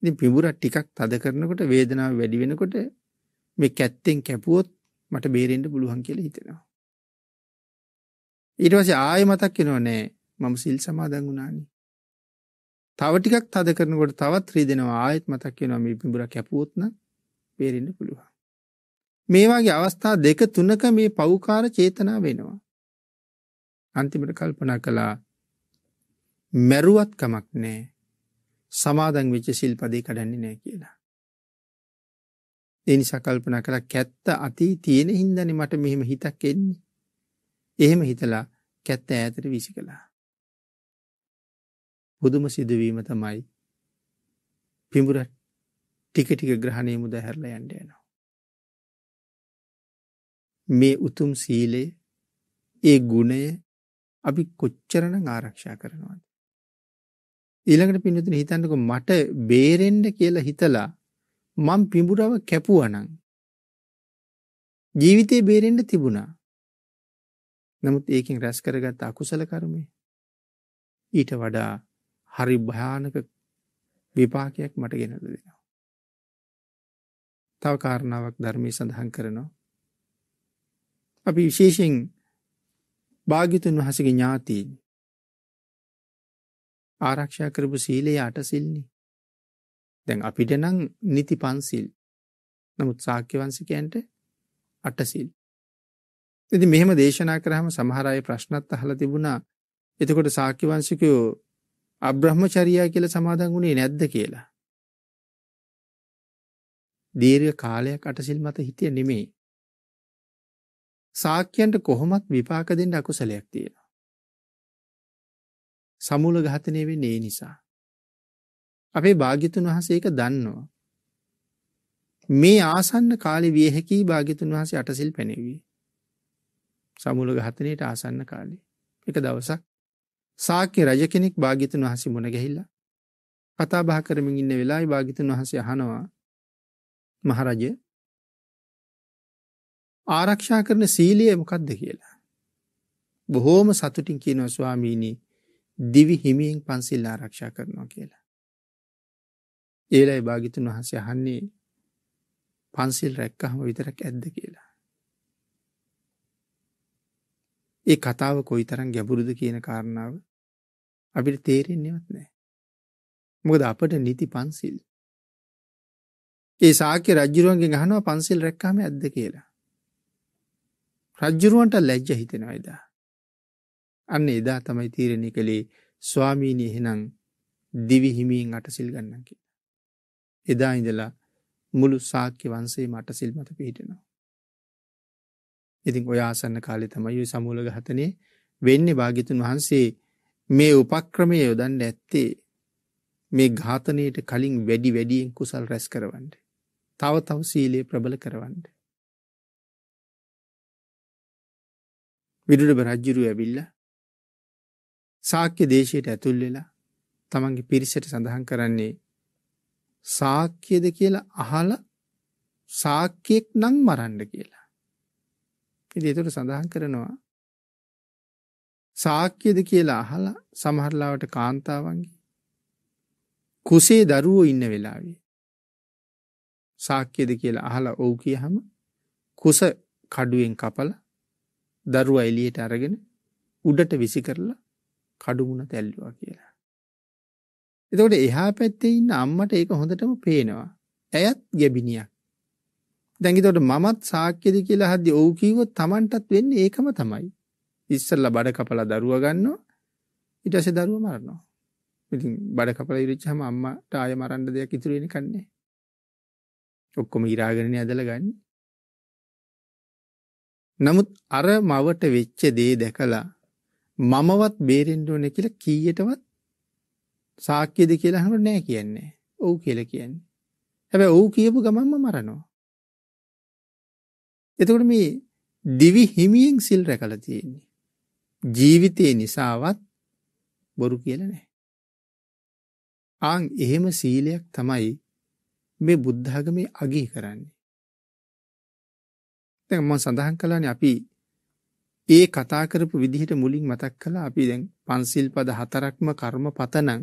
ඉතින් පිඹුරක් ටිකක් තද කරනකොට වේදනාව වැඩි වෙනකොට මේ කැත්තෙන් කැපුවොත් මට බේරෙන්න පුළුවන් කියලා හිතෙනවා. ඊට පස්සේ ආයෙ මතක් වෙනව නෑ මම සිල් සමාදන් වුණානේ. තව ටිකක් තද කරනකොට තවත් රිදෙනවා ආයෙත් මතක් වෙනවා මේ පිඹුරක් කැපුවොත් නම් බේරෙන්න පුළුවන්. මේ වගේ අවස්ථා දෙක තුනක මේ පෞකාර චේතනා වෙනවා. අන්තිමට කල්පනා කළා මැරුවත් කමක් නෑ සමාදන් වෙච්ච සිල්පදේ කඩන්නේ නෑ කියලා. එනිසා කල්පනා කළා කැත්ත අතී තියෙන හින්දානේ මට මෙහෙම හිතක් එන්නේ. එහෙම හිතලා කැත්ත ඈතට වීසි කළා. බුදුම සිදුවීම තමයි පිඹුර ටික ටික ග්‍රහණය මුදහැරලා යන්න යනවා. මේ උතුම් සීලය ඒ ගුණය අපි කොච්චරනම් ආරක්ෂා කරනවද ඊළඟට පින්නතුන හිතන්නකෝ මට බේරෙන්න කියලා හිතලා මං පිඹුරව කැපුවානම් ජීවිතේ බේරෙන්න තිබුණා. නමුත් ඒකෙන් රැස් කරගත් අකුසල කර්මය ඊට වඩා හරි භයානක විපාකයක් මට ගෙනද දෙනවා. තව කාරණාවක් ධර්මයේ සඳහන් කරනවා. අපි විශේෂයෙන් භාග්‍යතුන් වහසගේ ඥාතීන් ආරක්ෂා කරපු සීලේ අටසිල්නි. දැන් අපිට නම් නිති පන්සිල්. නමුත් සාක්‍යවංශිකයන්ට අටසිල්. ඉති මෙහෙම දේශනා කරහම සමහරය ප්‍රශ්නත් අහල තිබුණා එතකොට සාක්‍යවංශිකයෝ අබ්‍රහ්මචරියා කියල සමාදන් වුණේ නැද්ද කියලා. දීර්ඝ කාලයක් අටසිල් මත හිටිය නෙමේ. සාක්‍යයන්ට කොහොමත් විපාක දෙන්න අකුසලයක් තියෙන. සමූල ඝාතනය වෙන්නේ ඒ නිසා. අපේ භාග්‍යතුන් වහන්සේ ඒක දන්නවා. මේ ආසන්න කාලේ විය හැකි භාග්‍යතුන් වහන්සේ අටසිල් පැනෙවි. සමූල ඝාතනයේට ආසන්න කාලේ. එක දවසක් සාක්‍ය රජ කෙනෙක් භාග්‍යතුන් වහන්සේ මුණ ගැහිලා කතා බහ කරමින් ඉන්න වෙලාවේ භාග්‍යතුන් වහන්සේ අහනවා මහරජා ආරක්ෂා කරන සීලය මොකක්ද කියලා. බොහෝම සතුටින් කියනවා ස්වාමීනි දිවි හිමියෙන් පන්සිල් ආරක්ෂා කරනවා කියලා. ඒලයි භාගිතුන් වහන්සේ අහන්නේ පන්සිල් රැක්කහම විතරක් ඇද්ද කියලා. ඒ කතාව කොයි තරම් ගැඹුරුද කියන කාරණාව අපිට තේරෙන්නේවත් නෑ. මොකද අපට නිති පන්සිල්. ඒ සාක්‍ය රජ්ජුරුවන්ගෙන් අහනවා පන්සිල් රැක්කහම ඇද්ද කියලා. රජ්ජුරුවන්ට ලැජ්ජ හිතෙනවා එදා. අන්න එදා තමයි තීරණය කළේ ස්වාමීනි එහෙනම් දිවි හිමියෙන් අටසිල් ගන්නම් කියලා. එදා ඉඳලා මුළු ශාක්‍ය වංශයේම අටසිල් මත පිහිටනවා. ඉතින් ඔය ආසන්න කාලේ තමයි ওই සමූල ඝාතනයේ වෙන්නේ භාග්‍යතුන් වහන්සේ මේ උපක්‍රමය යොදන්න ඇත්තේ මේ ඝාතනයට කලින් වැඩි වැඩියෙන් කුසල් රැස් කරවන්න. තව තව සීලය ප්‍රබල කරවන්න. විදුරබ රජුරු ඇවිල්ලා සාක්‍ය දේශයට ඇතුල් වෙලා තමන්ගේ පිරිසට සඳහන් කරන්නේ සාක්‍යද කියලා අහලා සාක්‍යයක් නම් මරන්න කියලා. ඉතින් ඒකට සඳහන් කරනවා සාක්‍යද කියලා අහලා සමහරලාවට කාන්තාවන්ගේ කුසේ දරුවෝ ඉන්න වෙලාවේ සාක්‍යද කියලා අහලා ඔව් කියහම කුස කඩුවෙන් කපලා දරුවා එළියට අරගෙන උඩට විසි කරලා කඩුමුණ තැල්ලුවා කියලා. එතකොට එහා පැත්තේ ඉන්න අම්මට ඒක හොඳටම පේනවා. ඇයත් ගැබිනියක්. දැන් ඊට මමත් සාක්කේද කියලා හද්දි ඔව් කිව්වොත් Tamanටත් වෙන්නේ ඒකම තමයි. ඉස්සෙල්ලා බඩ කපලා දරුවා ගන්නවා. ඊට පස්සේ දරුවා මරනවා. ඉතින් බඩ කපලා ඉරිච්චාම අම්මට ආය මරන්න දෙයක් ඉතුරු වෙන්නේ කන්නේ. ඔක්කොම ඉරාගෙනනේ ඇදලා ගන්න. නමුත් අර මවට වෙච්ච දේ දැකලා මමවත් බේරෙන්න ඕනේ කියලා කීයටවත් සාක්්‍යද කියලා අහනකොට නෑ කියන්නේ. ඔව් කියලා කියන්නේ. හැබැයි ඔව් කියපු ගමන්ම මරනවා. එතකොට මේ දිවි හිමියෙන් සිල් රැකලා තියෙන්නේ. ජීවිතේ නිසාවත් බොරු කියලා නෑ. ආන් එහෙම සීලයක් තමයි මේ බුද්ධ ආගමේ අගය කරන්නේ. දැන් මම සඳහන් කළානේ අපි ඒ කතා කරපු විදිහට මුලින් මතක් කළා අපි දැන් පන්සිල් පද හතරක්ම කර්මපතනම්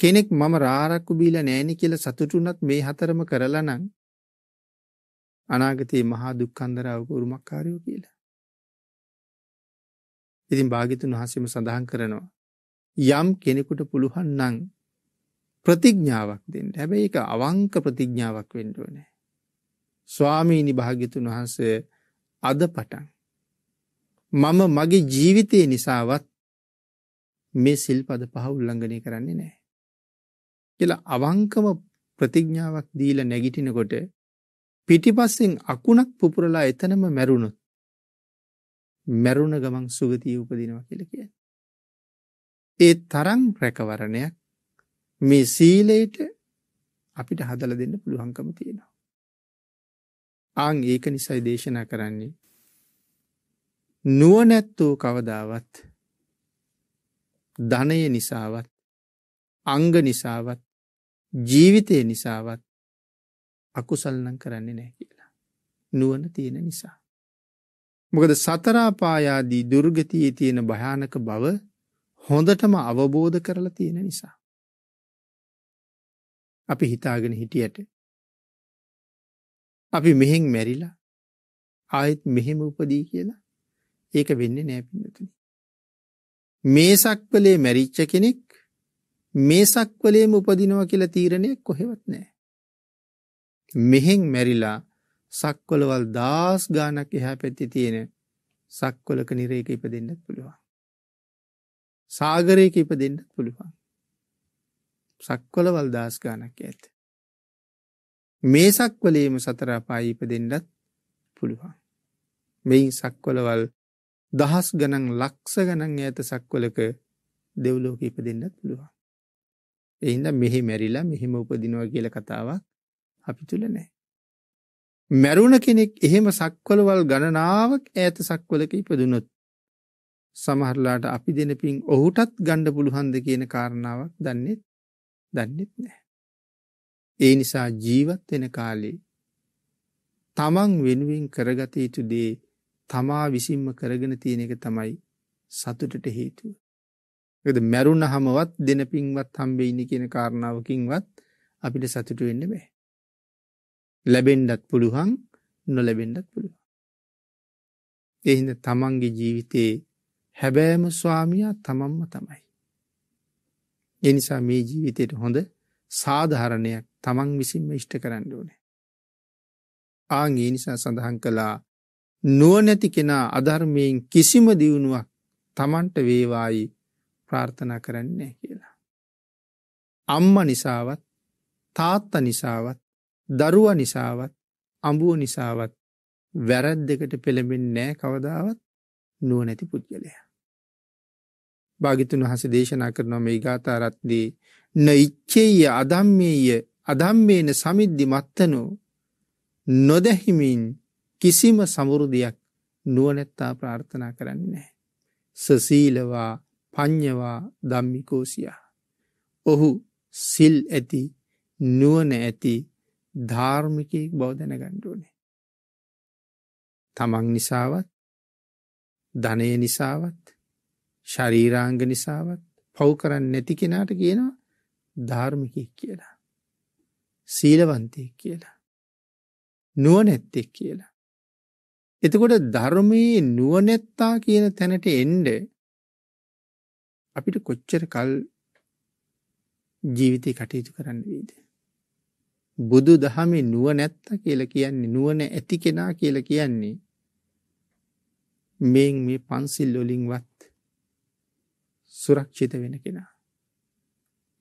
කෙනෙක් මම රාරක්කු බීලා නෑනේ කියලා සතුටුනත් මේ හතරම කරලා නම් අනාගතයේ මහා දුක්ඛන්දරාවක උරුමකාරයෝ කියලා. ඉතින් භාග්‍යතුන් වහන්සේම සඳහන් කරනවා යම් කෙනෙකුට පුළුවන් නම් ප්‍රතිඥාවක් දෙන්න. හැබැයි ඒක අවංක ප්‍රතිඥාවක් වෙන්න ඕනේ. ස්වාමීනි භාග්‍යතුන් වහන්සේ අද පටන් මම මගේ ජීවිතය නිසාවත් මේ සිල්පද පහ උල්ලංඝනය කරන්නේ නැහැ. කියලා අවංකම ප්‍රතිඥාවක් දීලා නැගිටිනකොට පිටිපස්සෙන් අකුණක් පුපුරලා එතනම මැරුණොත් මැරුණ ගමන් සුගතිය උපදිනවා කියලා කියන්නේ. ඒ තරම් රැකවරණයක් මේ සීලයට අපිට හදලා දෙන්න පුළුවන්කම තියෙනවා. ආන් ඒක නිසයි දේශනා කරන්නේ නුවණැත්තෝ කවදාවත් ධනය නිසාවත් අංග නිසාවත් ජීවිතය නිසාවත් අකුසල්නම් කරන්නේ නෑ කියලා. නුවන තියෙන නිසා. මොකද සතරාපායාදී දුර්ගතියේ තියෙන භයානක බව හොඳටම අවබෝධ කරලා තියෙන නිසා. අපි හිතාගෙන හිටියට අපි මෙහෙන් මැරිලා ආයෙත් මෙහෙම උපදී කියලා ඒක වෙන්නේ නෑ පින්නතුනි. මේසක් වලේ මැරිච්ච කෙනෙක් මේසක් වලේම උපදිනවා කියලා තීරණය කොහෙවත් නෑ. මෙහෙන් මැරිලා සක්වලවල් දාස් ගානක් එහා පැත්තේ තියෙන සක්වලක නිරේක ඉපදෙන්නත් පුළුවන්. සාගරයක ඉපදෙන්නත් පුළුවන්. සක්වලවල් දාස් ගානක් ඇත. මේසක් වලේම සතර අපායේ ඉපදෙන්නත් පුළුවන්. මෙයින් සක්වලවල් දහස් ගනන් ලක්ස ගනන් ඇත සක්වලක දෙව්ලෝක ඉපදන්නත් පුළුවන්. එහින්ද මෙහි මැරිලා මෙහිම උපදිනවා කියල කතාවක් අපි තුළ නෑ. මැරුණ කෙනෙක් එහෙම සක්වලවල් ගණනාවක් ඈත සක්වලක ඉපදුනොත් සමහරලාට අපි දෙන පින් ඔහුටත් ගණ්ඩ පුළහන්ද කියන කාරණාවක් දන්නෙත් දන්නෙත් නෑ. ඒ නිසා ජීවත් වෙන කාලේ තමන් වෙනුවෙන් කරගත යුතු දේ තමා විසින්ම කරගෙන තියෙන එක තමයි සතුටට හේතුව. ඒකද මැරුණහමවත් දෙන පින්වත් හම්බෙයිනි කියන කාරණාවකින්වත් අපිට සතුටු වෙන්න බෑ. ලැබෙන්නත් පුළුවන් නොලැබෙන්නත් පුළුවන්. ඒ හින්දා තමන්ගේ ජීවිතේ හැබෑම ස්වාමියා තමන්ම තමයි. ඒ නිසා මේ ජීවිතේට හොඳ සාධාරණයක් තමන් විසින්ම ඉෂ්ට කරන්න ඕනේ. ආන් ඒ නිසා සඳහන් කළා නුවණැති කෙනා අධර්මයෙන් කිසිම දියුණුවක් Tamanට වේවායි ප්‍රාර්ථනා කරන්නේ කියලා. අම්මා නිසාවත් තාත්තා නිසාවත් දරුවා නිසාවත් අඹුව නිසාවත් වැරද්දකට පෙළඹෙන්නේ නැහැ කවදාවත් නුවණැති පුද්ගලයා. භාග්‍යතුන් වහන්සේ දේශනා කරන මේ ගාථා රත්දී නෛච්චේය අධම්මේය අධම්මේන සමිද්දි මත්තනෝ නොදැහිමින් කිසිම සමුරුදයක් නුවනැත්තා ප්‍රාර්ථනා කරන්නේ නැහැ. සසීලවා පඤ්්ඥවා දම්මිකෝසියා. ඔහු සිල් ඇති නුවන ඇති ධාර්මිකයෙක් බෞධන ගණ්ඩුවනේ. තමන් නිසාවත් ධනය නිසාවත් ශරීරාංග නිසාවත් පව් කරන්න නැති කෙනාට කියනවා ධාර්මිකෙක් කියලා. සීලවන්තයෙක් කියලා. නුවනැත්තෙක් කියලා. එතකොට ධර්මයේ නුවණැත්තා කියන තැනට එන්න අපිට කොච්චර කල් ජීවිතේ කටයුතු කරන්න වේද? බුදු දහමේ නුවණැත්ත කියලා කියන්නේ නුවණ ඇති කෙනා කියලා කියන්නේ මේ මේ පන්සිල් වලින්වත් සුරක්ෂිත වෙන කෙනා.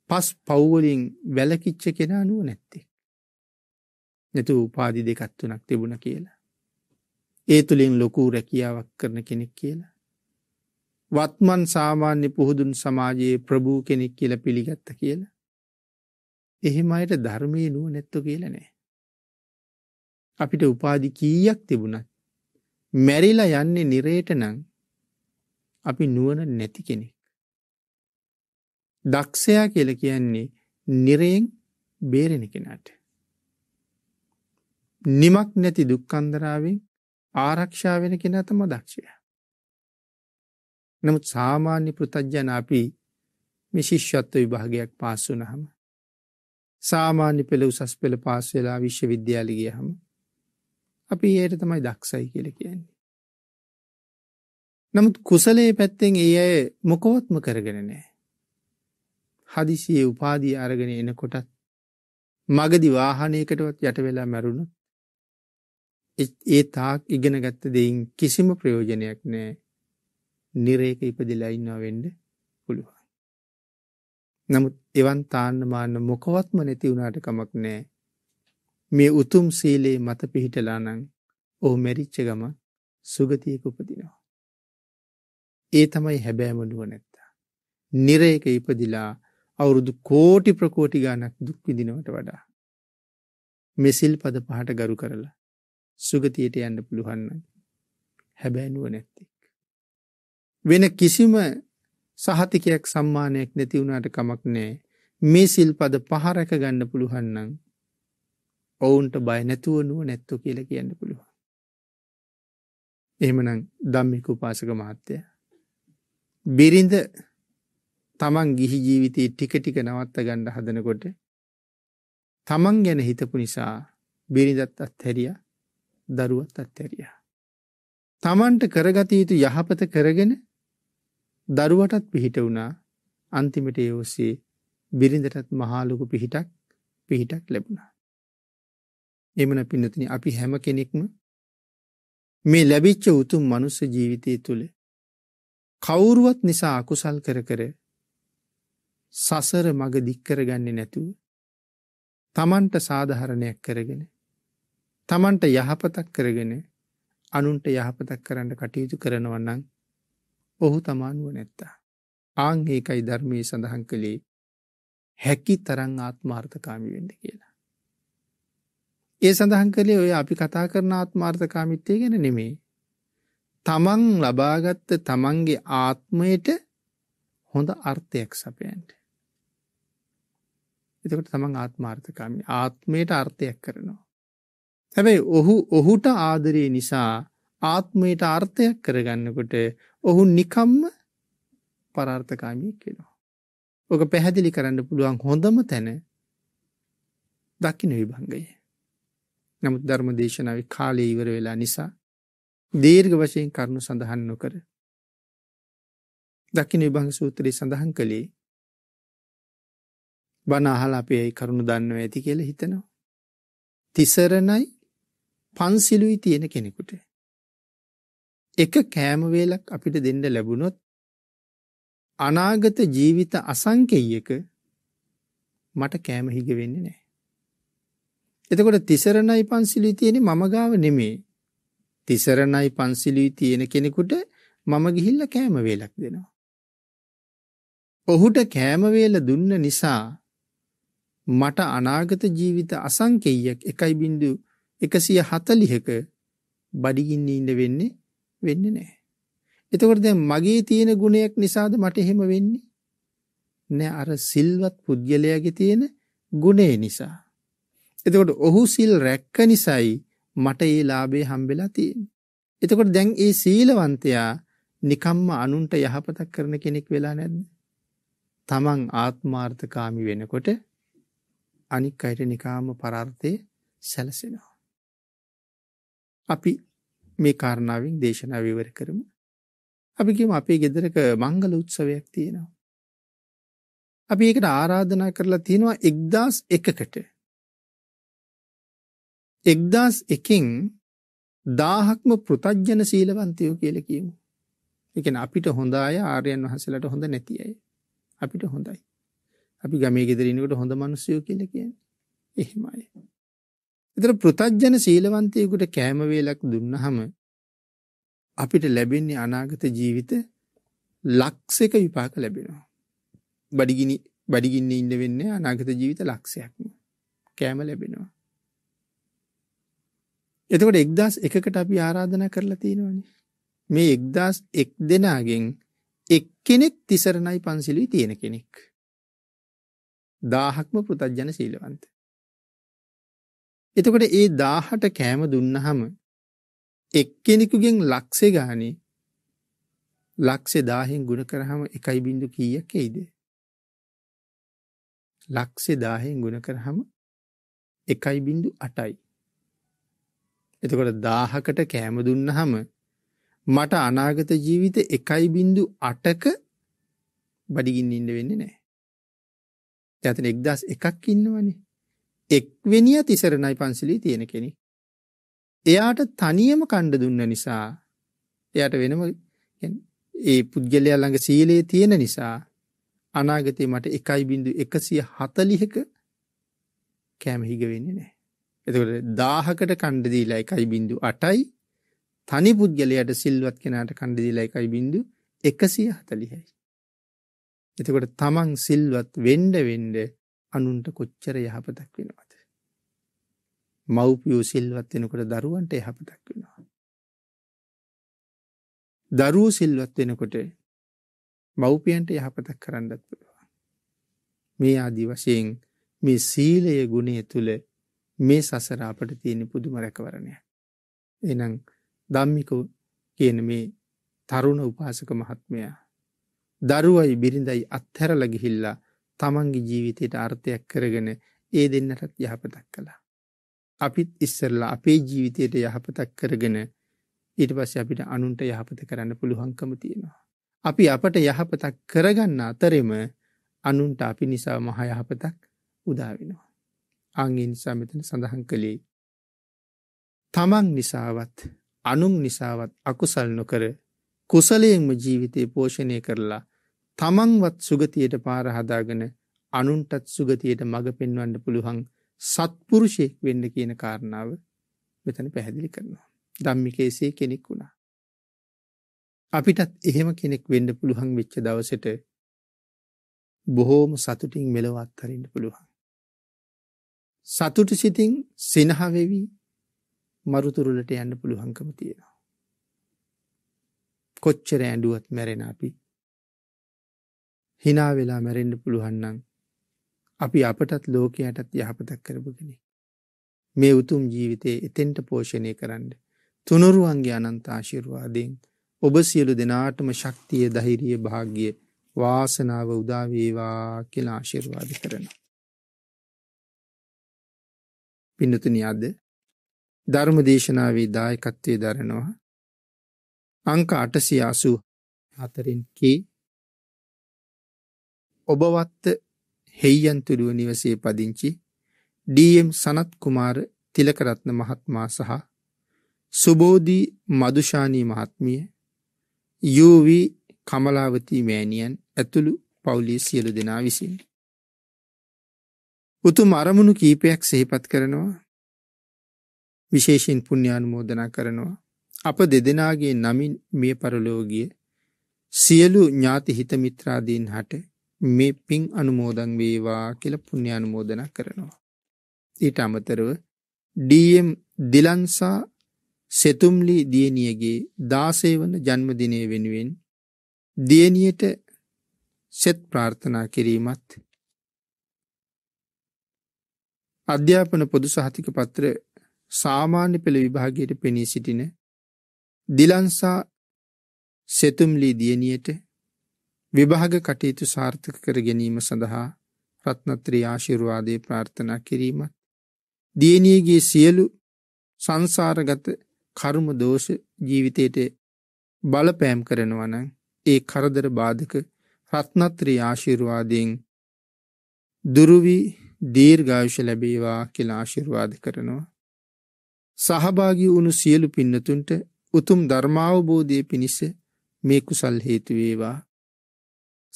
පස් පව් වලින් වැළකිච්ච කෙනා නුවණැත්තේ. නැතු උපාදි දෙකක් තුනක් තිබුණා කියලා. ඒ තුළින් ලොකු රැකියාවක් කරන කෙනෙක් කියලා. වත්මන් සාමාන්‍ය පුහුදුන් සමාජයේ ප්‍රභූ කෙනෙක් කියල පිළිගත්ත කියලා. එහෙම අයට ධර්මය නුව නැත්තු කියල නෑ. අපිට උපාදි කීයක් තිබුණත් මැරිලා යන්නේ නිරේට නං අපි නුවන නැති කෙනෙක්. දක්ෂයා කියල කියන්නේ නිරයෙන් බේරෙන කෙනාට. නිමක් නැති දුක්කන්දරාවෙන් ආරක්ෂා වෙන කෙනා තමයි දක්ෂයා. නමුත් සාමාන්‍ය පෘථජන අපි මේ ශිෂ්‍යත්ව විභාගයක් පාස් වුණාම සාමාන්‍ය පෙළ උසස් පෙළ පාස් වෙලා විශ්වවිද්‍යාලෙ ගියහම අපි ඒකට තමයි දක්ෂයි කියලා කියන්නේ. නමුත් කුසලයේ පැත්තෙන් ඒ අය මොකවත්ම කරගෙන නැහැ. හදිසියේ උපාදී අරගෙන එනකොටත් මගදී වාහනයකටවත් යට වෙලා මැරුණොත් ඒ තාක් ඉගෙන ගත්ත දෙයින් කිසිම ප්‍රයෝජනයක් නෑ නිරේක ඉපදිලා ඉන්නවා වෙන්න පුළුවන්. නමුත් එවන් තාන්න මාන්න මොකවත්ම නැති වුණාට කමක් නෑ. මේ උතුම් සීලේ මත පිහිටලා නම් ඔහු මැරිච්ච ගම සුගතියක උපදිනවා. ඒ තමයි හැබෑම නුවණැත්ත. නිරේක ඉපදිලා අවුරුදු කෝටි ප්‍රකෝටි ගණක් දුක් විඳිනවට වඩා මේ සිල්පද පහට ගරු කරලා සුගතියට යන්න පුළුවන්න. හැබැනුව නැත්තෙක්. වෙන කිසිම සහතිකයක් සම්මානයක් නැති වුණාට කමක් නෑ මේ සිල්පද පහරැක ගන්න පුළුවන්නම් ඔවුන්ට බය නැතුව නුව නැත්තු කියල කියන්න පුළුවන්. එහෙමනම් දම්මිකු පාසක මහත්තය. බිරිඳ තමන් ගිහි ජීවිතයේ ටික ටික නවත්ත ගණ්ඩ හදනකොට තමන් ගැන හිතපු නිසා බිරිඳත් අත්හැරියා දරුවත් අත්හැරියා. තමන්ට කරගත යුතු යහපත කරගෙන දරුවටත් පිහිට වුණා අන්තිමට ඒ ඔස්සේ බිරිඳටත් මහාලොකු පිහිටක් පිහිටක් ලැබුණා. එමන පින්නතින අපි හැම කෙනෙක්ම මේ ලැබිච්ච උතුම් මනුස්ස ජීවිතය තුළ කවුරුවත් නිසා අකුසල් කර කර සසර මග දික්කරගන්නේ නැතුව තමන්ට සාධහරණයක් කරගෙන තමන්ට යහපතක් කරගෙන අනුන්ට යහපතක් කරන්න කටයුතු කරනවන්නන් ඔහු තමානුව නැත්තා. ආං ඒකයි ධර්මයේ සඳහන් කළේ හැකි තරං ආත්මාර්ථකාමි වෙන්න කියලා. ඒ සඳහන් කළේ ඔය අපි කතා කරන ආත්මාර්ථකාමිත්වය ගැන නෙමේ. තමන් ලබාගත්ත තමන්ගේ ආත්මයට හොඳ අර්ථයක් සපයන්ට. එතකට තමන් ආත්මාර්ථකාමි ආත්මයට අර්ථයක් කරනවා. හැබැයි ඔහු ඔහුට ආදරේ නිසා ආත්මයට අර්ථයක් කරගන්නකොට ඔහු නිකම්ම පරාර්ථකාමීක් වෙනවා. ඔක පැහැදිලි කරන්න පුළුවන් හොඳම තැන දකින්න විභංගය. නමුත් ධර්ම දේශනාවේ කාලය ඉවර වෙලා නිසා දීර්ඝ වශයෙන් කරුණු සඳහන් නොකර දකින්න විභංග සූත්‍රයේ සඳහන් කළේ බණ අහලා අපි ඒ කරුණු දන්නව ඇති කියලා හිතනවා. තිසරණයි පන්සිලුයි තියෙන කෙනෙකුට එක කෑම වේලක් අපිට දෙන්න ලැබුණොත් අනාගත ජීවිත අසංකේයයක මට කෑම හිග වෙන්නේ නැහැ. එතකොට තිසරණයි පන්සිලුයි තියෙන්නේ මම ගාව නෙමෙයි. තිසරණයි පන්සිලුයි තියෙන කෙනෙකුට මම ගිහිල්ලා කෑම වේලක් දෙනවා. ඔහුට කෑම වේල දුන්න නිසා මට අනාගත ජීවිත අසංකේයයක් 1.5 එකසිය හතලිහක බඩිගින්න ඉන්න වෙන්නේ වෙන්න නෑ. එතකොට දැන් මගේ තියෙන ගුණයක් නිසාද මට එහෙම වෙන්නේ? නෑ අර සිල්වත් පුද්ගලයාගේ තියෙන ගුණය නිසා. එතකොට ඔහු සිල් රැක්ක නිසායි මට ඒ ලාභේ හම්බෙලා තියෙන්නේ. එතකොට දැන් ඒ සීලවන්තයා නිකම්ම අනුන්ට යහපතක් කරන කෙනෙක් වෙලා නැද්ද? තමන් ආත්මාර්ථකාමී වෙනකොට අනික් අයට නිකාම පරාර්ථය සැලසෙනවා. අපි මේ කාරණාවෙන් දේශනා විවර කරමු. අපි කියමු අපේ ගෙදරක මංගල උත්සවයක් තියෙනවා. අපි ඒකට ආරාධනා කරලා තියෙනවා 1001කට. 1001කින් 1000ක්ම පෘතජන සීලවන්තයෝ කියලා කියමු. ඒ කියන්නේ අපිට හොඳ අය ආර්යයන් වහන්සේලාට හොඳ නැති අය. අපිට හොඳයි. අපි ගමේ ගෙදර ඉන්නකොට හොඳ මිනිස්සුયો කියලා කියන්නේ. එහෙමයි. ඒතර පෘතජන සීලවන්තයෙකුට කෑම වේලක් දුන්නහම අපිට ලැබෙන්නේ අනාගත ජීවිත ලක්ෂයක විපාක ලැබෙනවා. බඩගිනි බඩගින්නේ ඉන්න වෙන්නේ අනාගත ජීවිත ලක්ෂයක්ම කෑම ලැබෙනවා. එතකොට 1001කට අපි ආරාධනා කරලා තියෙනවානේ. මේ 1001 දෙනාගෙන් එක්කෙනෙක් තිසරණයි පන්සිලුයි තියෙන කෙනෙක්. 1000ක්ම පෘතජන සීලවන්තයි. එතකොට ඒ 1000ට කෑම දුන්නහම එක්කෙනෙකුගෙන් ලක්ෂේ ගානේ ලක්ෂේ 1000න් ගුණ කරාම 1.0 කීයක් එයිද? ලක්ෂේ 1000න් ගුණ කරාම 1.8යි. එතකොට 1000කට කෑම දුන්නහම මට අනාගත ජීවිත 1.8ක බඩගින්න ඉන්න වෙන්නේ නැහැ. එතන 1001ක් ඉන්නවනේ. එක්වෙනියත් ඉසරණයි පන්සලේ තියෙන කෙනෙක්. එයාට තනියම කණ්ඩ දුන්න නිසා එයාට වෙනම ඒ පුද්ගලයා ළඟ සීලයේ තියෙන නිසා අනාගතේ මට 1.140ක කැම හිග වෙන්නේ නැහැ. එතකොට 1000කට කණ්ඩ දීලා 1.8යි තනි පුද්ගලයාට සිල්වත් කෙනාට කණ්ඩ දීලා 1.140යි. එතකොට තමන් සිල්වත් වෙන්න වෙන්න අනුන්ට කොච්චර යහපතක් වෙනවද? මව්පියෝ සිල්වත් වෙනකොට දරුවන්ට යහපතක් වෙනවා. දරුවෝ සිල්වත් වෙනකොට මව්පියන්ට යහපතක් කරන්නත් පුළුවන්. මේ ආදි වශයෙන් මේ සීලය ගුණය තුල මේ සසර අපට තියෙන පුදුම රැකවරණයක්. එහෙනම් ධම්මික කියන මේ තරුණ උපාසක මහත්මයා දරුවයි බිරිඳයි අත්හැරලා ගිහිල්ලා තමන්ගේ ජීවිතයට අර්ථයක් කරගෙන ඒ දෙන්නටත් යහපතක් කළා. අපිත් ඉස්සරලා අපේ ජීවිතයට යහපතක් කරගෙන ඊට පස්සේ අපිට අනුන්ට යහපත කරන්න පුළුවන්කම තියෙනවා. අපි අපට යහපතක් කරගන්න අතරෙම අනුන්ට අපි නිසා මහ යහපතක් උදා වෙනවා. ආන්ගේ නිසා මෙතන සඳහන් කළේ තමන් නිසාවත් අනුන් නිසාවත් අකුසල් නොකර කුසලයෙන්ම ජීවිතේ පෝෂණය කරලා තමන්වත් සුගතියට පාර හදාගෙන අනුන්ටත් සුගතියට මඟ පෙන්වන්න පුළුවන් සත්පුරුෂයෙක් වෙන්න කියන කාරණාව මෙතන පැහැදිලි කරනවා. ධම්මිකේසේ කෙනෙක් වුණා. අපිටත් එහෙම කෙනෙක් වෙන්න පුළුවන් වෙච්ච දවසට බොහෝම සතුටින් මෙලව අත්හරින්න පුළුවන්. සතුට සිතින් සිනහ වෙවි මරුතුරුලට යන්න පුළුවන්කම තියෙනවා. කොච්චර ඇඬුවත් මැරෙන අපි හිනා වෙලා මැරෙන්න පුළුවන් නම් අපි අපටත් ලෝකයටත් යහපතක් කරපු කෙනෙක්. මේ උතුම් ජීවිතයේ එතෙන්ට පෝෂණය කරන්න. තුනුරුවන්ගේ අනන්ත ආශිර්වාදයෙන් ඔබ සියලු දෙනාටම ශක්තිය ධෛර්යය භාග්‍ය වාසනාව උදා වේවා කියලා ආශිර්වාද කරනවා. පින්නතුනි අද ධර්ම දේශනාවේ දායකත්වයේ දරනවා අංක 884 කින් ඔබවත්ත හෙයියන්තුළුව නිවසේ පදිංචි ඩම් සනත් කුමාර තිලකරත්න මහත්මා සහ සුබෝධී මදුෂානී මහත්මිය යූවී කමලාවතී මෑණියන් ඇතුළු පවුලේ සියලු දෙනා විසින්. උතුම් අරමුණු කීපයක් සහිපත් කරනවා විශේෂයෙන් පුුණ්‍යානුමෝදනා කරනවා අප දෙදෙනගේ නමින් මිය පරලෝගිය සියලු ඥාති හිතමිත්‍රාදීන් හට මේ පින් අනුමෝදන් වේවා කියලා පුණ්‍ය අනුමෝදනා කරනවා. ඊට අමතරව DM දිලන්සා සෙතුම්ලි දියණියගේ 16 වන ජන්මදිනය වෙනුවෙන් දියණියට සෙත් ප්‍රාර්ථනා කිරීමත් අධ්‍යාපන පොදු සහතික පත්‍ර සාමාන්‍ය පෙළ විභාගයට පෙනී සිටින දිලන්සා සෙතුම්ලි දියණියට විභාග කටයුතු සාර්ථක කර ගැනීම සඳහා රත්නත්‍රී ආශිර්වාදය ප්‍රාර්ථනා කිරීමත් දියණියගේ සියලු සංසාරගත කර්ම දෝෂ ජීවිතයට බලපෑම් කරනවා නම් ඒ කරදර බාධක රත්නත්‍රී ආශිර්වාදයෙන් දුරුවි දීර්ඝායුෂ ලැබේවා කියලා ආශිර්වාද කරනවා සහභාගී වුණු සියලු පින්නතුන්ට උතුම් ධර්මාවබෝධය පිණිස මේ කුසල් හේතු වේවා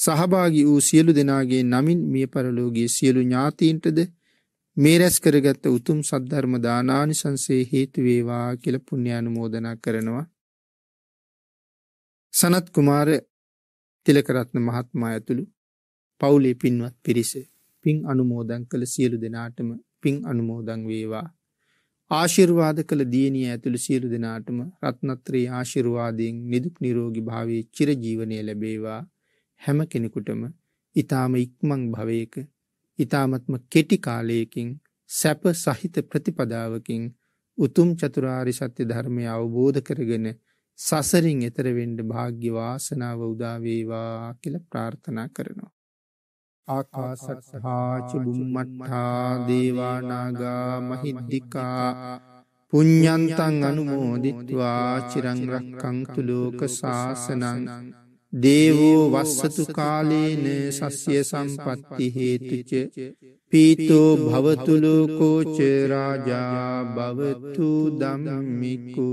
සහභාගී වූ සියලු දෙනාගේ නමින් මිය පරලෝකයේ සියලු ඥාතීන්ටද මේ රැස් කරගත් උතුම් සද්ධර්ම දානානිසංසයේ හේතු වේවා කියලා පුණ්‍යානුමෝදනා කරනවා. සනත් කුමාර තිලකරත්න මහත්මයා ඇතුළු පවුලේ පින්වත් පිරිස පින් අනුමෝදන් කළ සියලු දෙනාටම පින් අනුමෝදන් වේවා. ආශිර්වාද කළ දියණිය ඇතුළු සියලු දෙනාටම රත්නත්‍රී ආශිර්වාදයෙන් නිදුක් නිරෝගී භාවයේ චිරජීවනය ලැබේවා. හැම කෙනෙකුටම ඊ타ම ඉක්මන් භවයක ඊ타මත්ම කෙටි කාලයකින් සැප සහිත ප්‍රතිපදාවකින් උතුම් චතුරාරි සත්‍ය ධර්මය අවබෝධ කරගෙන සසරින් එතර වෙන්න වාග්ය වාසනාව උදා වේවා කියලා ප්‍රාර්ථනා කරනවා. ආකාසත්හා චුම්මත්හා දේවා නාග මහිද්దికා පුඤ්ඤන්තං අනුමෝදිත්වා චිරං රක්ඛන්තු ලෝක සාසනං දේවෝ වස්සතු කාලේන සස්්‍ය සම්පත්ති හේතුච පීතෝ භවතුලෝකෝචරාජා භවතු දමමිකු